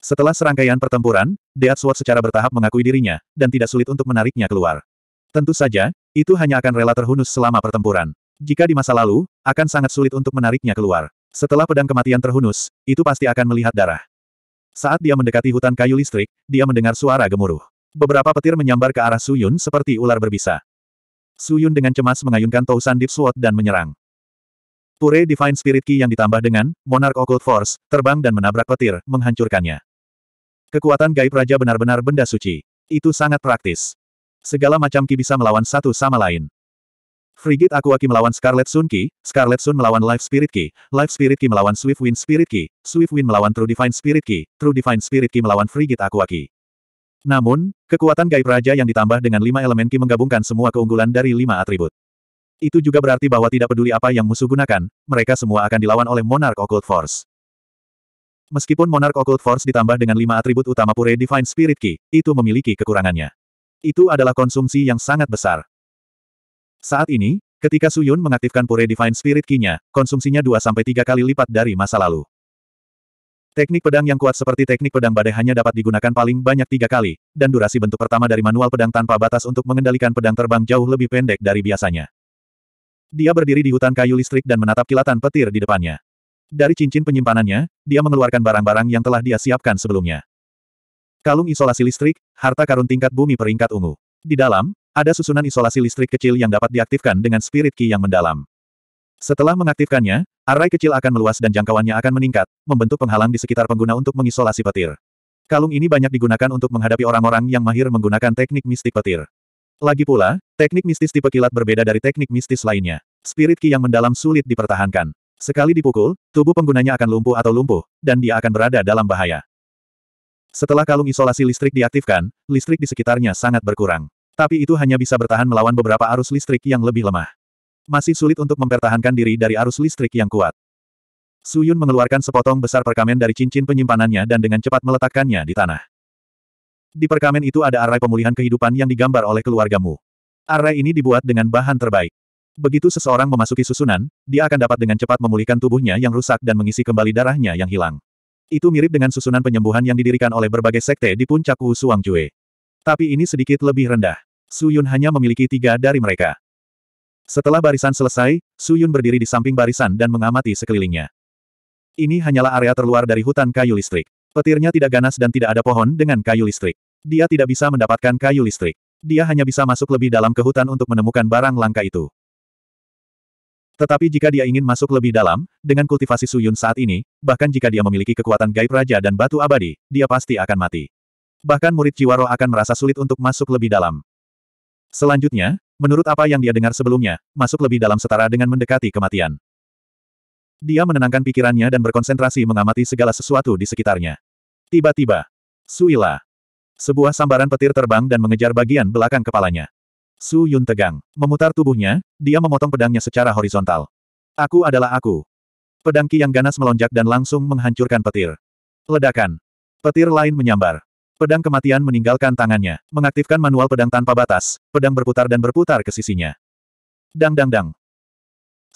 Setelah serangkaian pertempuran, Deat Sword secara bertahap mengakui dirinya, dan tidak sulit untuk menariknya keluar. Tentu saja, itu hanya akan rela terhunus selama pertempuran. Jika di masa lalu, akan sangat sulit untuk menariknya keluar. Setelah pedang kematian terhunus, itu pasti akan melihat darah. Saat dia mendekati hutan kayu listrik, dia mendengar suara gemuruh. Beberapa petir menyambar ke arah Suyun seperti ular berbisa. Suyun dengan cemas mengayunkan Tousan Deep Sword dan menyerang. Pure Divine Spirit Key yang ditambah dengan Monarch Occult Force terbang dan menabrak petir, menghancurkannya. Kekuatan gaib raja benar-benar benda suci. Itu sangat praktis. Segala macam ki bisa melawan satu sama lain. Frigid Akuaki melawan Scarlet Sun Ki, Scarlet Sun melawan Life Spirit Ki, Life Spirit Ki melawan Swift Wind Spirit Ki, Swift Wind melawan True Divine Spirit Ki, True Divine Spirit Ki melawan Frigid Akuaki. Namun, kekuatan gaib raja yang ditambah dengan lima elemen Ki menggabungkan semua keunggulan dari lima atribut. Itu juga berarti bahwa tidak peduli apa yang musuh gunakan, mereka semua akan dilawan oleh Monarch Occult Force. Meskipun Monarch Occult Force ditambah dengan lima atribut utama Pure Divine Spirit Ki, itu memiliki kekurangannya. Itu adalah konsumsi yang sangat besar. Saat ini, ketika Suyun mengaktifkan Pure Divine Spirit key nya konsumsinya 2-3 kali lipat dari masa lalu. Teknik pedang yang kuat seperti teknik pedang badai hanya dapat digunakan paling banyak tiga kali, dan durasi bentuk pertama dari manual pedang tanpa batas untuk mengendalikan pedang terbang jauh lebih pendek dari biasanya. Dia berdiri di hutan kayu listrik dan menatap kilatan petir di depannya. Dari cincin penyimpanannya, dia mengeluarkan barang-barang yang telah dia siapkan sebelumnya. Kalung isolasi listrik, harta karun tingkat bumi peringkat ungu. Di dalam, ada susunan isolasi listrik kecil yang dapat diaktifkan dengan spirit key yang mendalam. Setelah mengaktifkannya, array kecil akan meluas dan jangkauannya akan meningkat, membentuk penghalang di sekitar pengguna untuk mengisolasi petir. Kalung ini banyak digunakan untuk menghadapi orang-orang yang mahir menggunakan teknik mistik petir. Lagi pula, teknik mistis tipe kilat berbeda dari teknik mistis lainnya. Spirit key yang mendalam sulit dipertahankan. Sekali dipukul, tubuh penggunanya akan lumpuh atau lumpuh, dan dia akan berada dalam bahaya. Setelah kalung isolasi listrik diaktifkan, listrik di sekitarnya sangat berkurang. Tapi itu hanya bisa bertahan melawan beberapa arus listrik yang lebih lemah. Masih sulit untuk mempertahankan diri dari arus listrik yang kuat. Su Yun mengeluarkan sepotong besar perkamen dari cincin penyimpanannya dan dengan cepat meletakkannya di tanah. Di perkamen itu ada array pemulihan kehidupan yang digambar oleh keluargamu. Array ini dibuat dengan bahan terbaik. Begitu seseorang memasuki susunan, dia akan dapat dengan cepat memulihkan tubuhnya yang rusak dan mengisi kembali darahnya yang hilang. Itu mirip dengan susunan penyembuhan yang didirikan oleh berbagai sekte di puncak Wu Jue. Tapi ini sedikit lebih rendah. Su Yun hanya memiliki tiga dari mereka. Setelah barisan selesai, Su Yun berdiri di samping barisan dan mengamati sekelilingnya. Ini hanyalah area terluar dari hutan kayu listrik. Petirnya tidak ganas dan tidak ada pohon dengan kayu listrik. Dia tidak bisa mendapatkan kayu listrik. Dia hanya bisa masuk lebih dalam ke hutan untuk menemukan barang langka itu. Tetapi jika dia ingin masuk lebih dalam, dengan kultivasi Su Yun saat ini, bahkan jika dia memiliki kekuatan gaib raja dan batu abadi, dia pasti akan mati. Bahkan murid Jiwaro akan merasa sulit untuk masuk lebih dalam. Selanjutnya, menurut apa yang dia dengar sebelumnya, masuk lebih dalam setara dengan mendekati kematian. Dia menenangkan pikirannya dan berkonsentrasi mengamati segala sesuatu di sekitarnya. Tiba-tiba, Suila. Sebuah sambaran petir terbang dan mengejar bagian belakang kepalanya. Su Yun tegang. Memutar tubuhnya, dia memotong pedangnya secara horizontal. Aku adalah aku. Pedang yang ganas melonjak dan langsung menghancurkan petir. Ledakan. Petir lain menyambar. Pedang kematian meninggalkan tangannya, mengaktifkan manual pedang tanpa batas, pedang berputar dan berputar ke sisinya. Dang dang dang.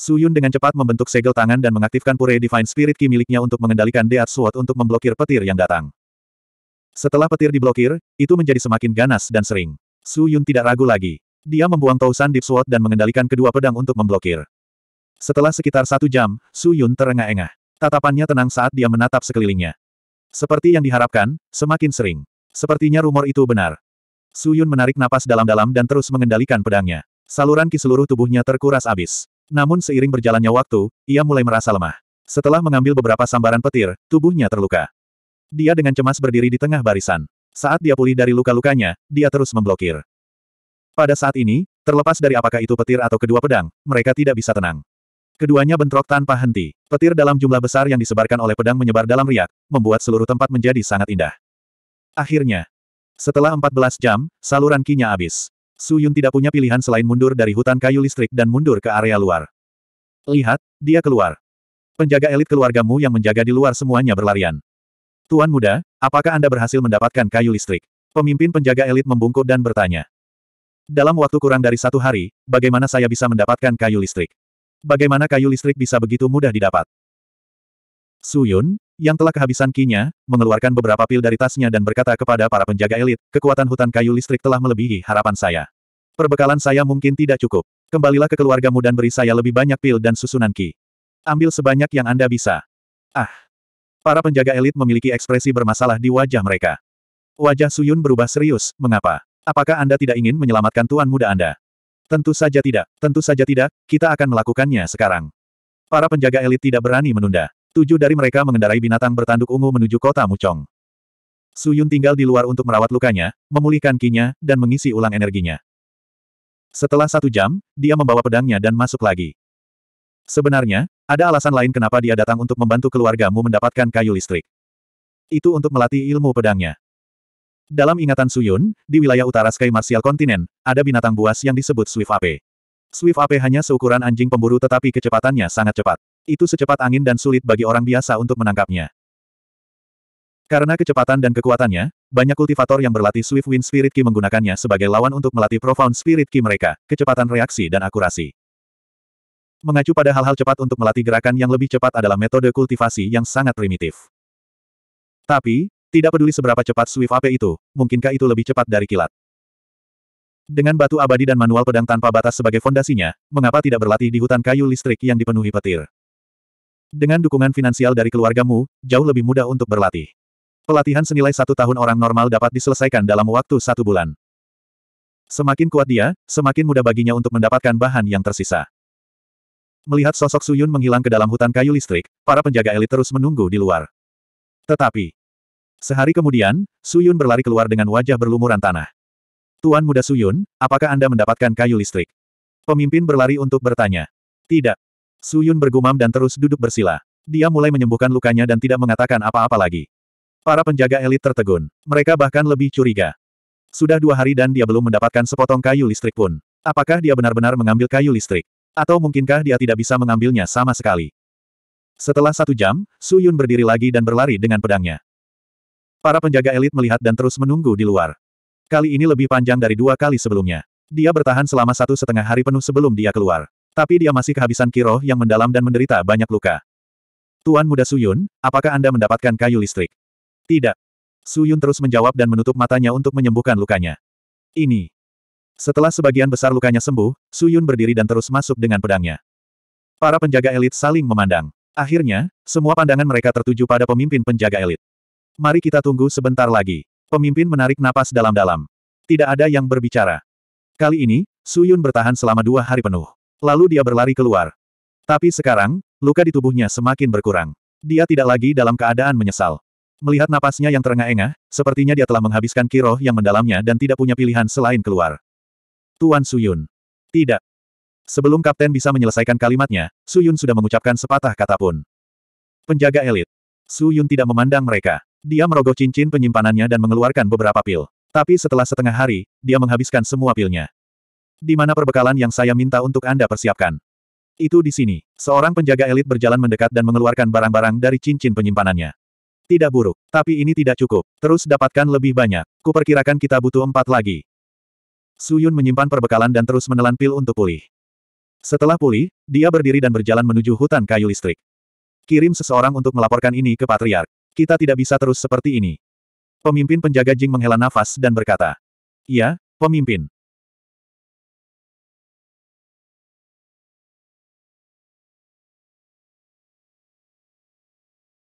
Suyun dengan cepat membentuk segel tangan dan mengaktifkan pure Divine Spirit Ki miliknya untuk mengendalikan Deat Sword untuk memblokir petir yang datang. Setelah petir diblokir, itu menjadi semakin ganas dan sering. Su Yun tidak ragu lagi. Dia membuang Tausan Deep Sword dan mengendalikan kedua pedang untuk memblokir. Setelah sekitar satu jam, Su Yun terengah-engah. Tatapannya tenang saat dia menatap sekelilingnya. Seperti yang diharapkan, semakin sering. Sepertinya rumor itu benar. Suyun menarik napas dalam-dalam dan terus mengendalikan pedangnya. Saluran ki seluruh tubuhnya terkuras abis. Namun seiring berjalannya waktu, ia mulai merasa lemah. Setelah mengambil beberapa sambaran petir, tubuhnya terluka. Dia dengan cemas berdiri di tengah barisan. Saat dia pulih dari luka-lukanya, dia terus memblokir. Pada saat ini, terlepas dari apakah itu petir atau kedua pedang, mereka tidak bisa tenang. Keduanya bentrok tanpa henti. Petir dalam jumlah besar yang disebarkan oleh pedang menyebar dalam riak, membuat seluruh tempat menjadi sangat indah. Akhirnya, setelah 14 jam, saluran kinya habis. Su Yun tidak punya pilihan selain mundur dari hutan kayu listrik dan mundur ke area luar. Lihat, dia keluar. Penjaga elit keluargamu yang menjaga di luar semuanya berlarian. Tuan muda, apakah Anda berhasil mendapatkan kayu listrik? Pemimpin penjaga elit membungkuk dan bertanya. Dalam waktu kurang dari satu hari, bagaimana saya bisa mendapatkan kayu listrik? Bagaimana kayu listrik bisa begitu mudah didapat? Suyun, yang telah kehabisan kinya, mengeluarkan beberapa pil dari tasnya dan berkata kepada para penjaga elit, kekuatan hutan kayu listrik telah melebihi harapan saya. Perbekalan saya mungkin tidak cukup. Kembalilah ke keluargamu dan beri saya lebih banyak pil dan susunan ki. Ambil sebanyak yang Anda bisa. Ah. Para penjaga elit memiliki ekspresi bermasalah di wajah mereka. Wajah Suyun berubah serius, mengapa? Apakah Anda tidak ingin menyelamatkan tuan muda Anda? Tentu saja tidak, tentu saja tidak, kita akan melakukannya sekarang. Para penjaga elit tidak berani menunda. Tujuh dari mereka mengendarai binatang bertanduk ungu menuju kota Mucong. Suyun tinggal di luar untuk merawat lukanya, memulihkan kinya, dan mengisi ulang energinya. Setelah satu jam, dia membawa pedangnya dan masuk lagi. Sebenarnya, ada alasan lain kenapa dia datang untuk membantu keluargamu mendapatkan kayu listrik. Itu untuk melatih ilmu pedangnya. Dalam ingatan Suyun, di wilayah utara Sky Martial Continent, ada binatang buas yang disebut Swift Ape. Swift Ape hanya seukuran anjing pemburu tetapi kecepatannya sangat cepat. Itu secepat angin dan sulit bagi orang biasa untuk menangkapnya. Karena kecepatan dan kekuatannya, banyak kultivator yang berlatih Swift Wind Spirit Key menggunakannya sebagai lawan untuk melatih Profound Spirit Key mereka, kecepatan reaksi dan akurasi. Mengacu pada hal-hal cepat untuk melatih gerakan yang lebih cepat adalah metode kultivasi yang sangat primitif. Tapi, tidak peduli seberapa cepat Swift AP itu, mungkinkah itu lebih cepat dari kilat? Dengan batu abadi dan manual pedang tanpa batas sebagai fondasinya, mengapa tidak berlatih di hutan kayu listrik yang dipenuhi petir? Dengan dukungan finansial dari keluargamu, jauh lebih mudah untuk berlatih. Pelatihan senilai satu tahun orang normal dapat diselesaikan dalam waktu satu bulan. Semakin kuat dia, semakin mudah baginya untuk mendapatkan bahan yang tersisa. Melihat sosok Suyun menghilang ke dalam hutan kayu listrik, para penjaga elit terus menunggu di luar. Tetapi, Sehari kemudian, Suyun berlari keluar dengan wajah berlumuran tanah. Tuan muda Suyun, apakah Anda mendapatkan kayu listrik? Pemimpin berlari untuk bertanya. Tidak. Suyun bergumam dan terus duduk bersila. Dia mulai menyembuhkan lukanya dan tidak mengatakan apa-apa lagi. Para penjaga elit tertegun. Mereka bahkan lebih curiga. Sudah dua hari dan dia belum mendapatkan sepotong kayu listrik pun. Apakah dia benar-benar mengambil kayu listrik? Atau mungkinkah dia tidak bisa mengambilnya sama sekali? Setelah satu jam, Suyun berdiri lagi dan berlari dengan pedangnya. Para penjaga elit melihat dan terus menunggu di luar. Kali ini lebih panjang dari dua kali sebelumnya. Dia bertahan selama satu setengah hari penuh sebelum dia keluar. Tapi dia masih kehabisan kiroh yang mendalam dan menderita banyak luka. Tuan Muda Suyun, apakah Anda mendapatkan kayu listrik? Tidak. Suyun terus menjawab dan menutup matanya untuk menyembuhkan lukanya. Ini. Setelah sebagian besar lukanya sembuh, Suyun berdiri dan terus masuk dengan pedangnya. Para penjaga elit saling memandang. Akhirnya, semua pandangan mereka tertuju pada pemimpin penjaga elit. Mari kita tunggu sebentar lagi. Pemimpin menarik napas dalam-dalam. Tidak ada yang berbicara. Kali ini, Su Yun bertahan selama dua hari penuh. Lalu dia berlari keluar. Tapi sekarang, luka di tubuhnya semakin berkurang. Dia tidak lagi dalam keadaan menyesal. Melihat napasnya yang terengah-engah, sepertinya dia telah menghabiskan kiroh yang mendalamnya dan tidak punya pilihan selain keluar. Tuan Su Yun, Tidak. Sebelum kapten bisa menyelesaikan kalimatnya, Su Yun sudah mengucapkan sepatah kata pun. Penjaga elit. Su Yun tidak memandang mereka. Dia merogoh cincin penyimpanannya dan mengeluarkan beberapa pil. Tapi setelah setengah hari, dia menghabiskan semua pilnya. Di mana perbekalan yang saya minta untuk Anda persiapkan? Itu di sini. Seorang penjaga elit berjalan mendekat dan mengeluarkan barang-barang dari cincin penyimpanannya. Tidak buruk. Tapi ini tidak cukup. Terus dapatkan lebih banyak. Kuperkirakan kita butuh empat lagi. Suyun menyimpan perbekalan dan terus menelan pil untuk pulih. Setelah pulih, dia berdiri dan berjalan menuju hutan kayu listrik. Kirim seseorang untuk melaporkan ini ke Patriark. Kita tidak bisa terus seperti ini. Pemimpin penjaga Jing menghela nafas dan berkata. Iya, pemimpin.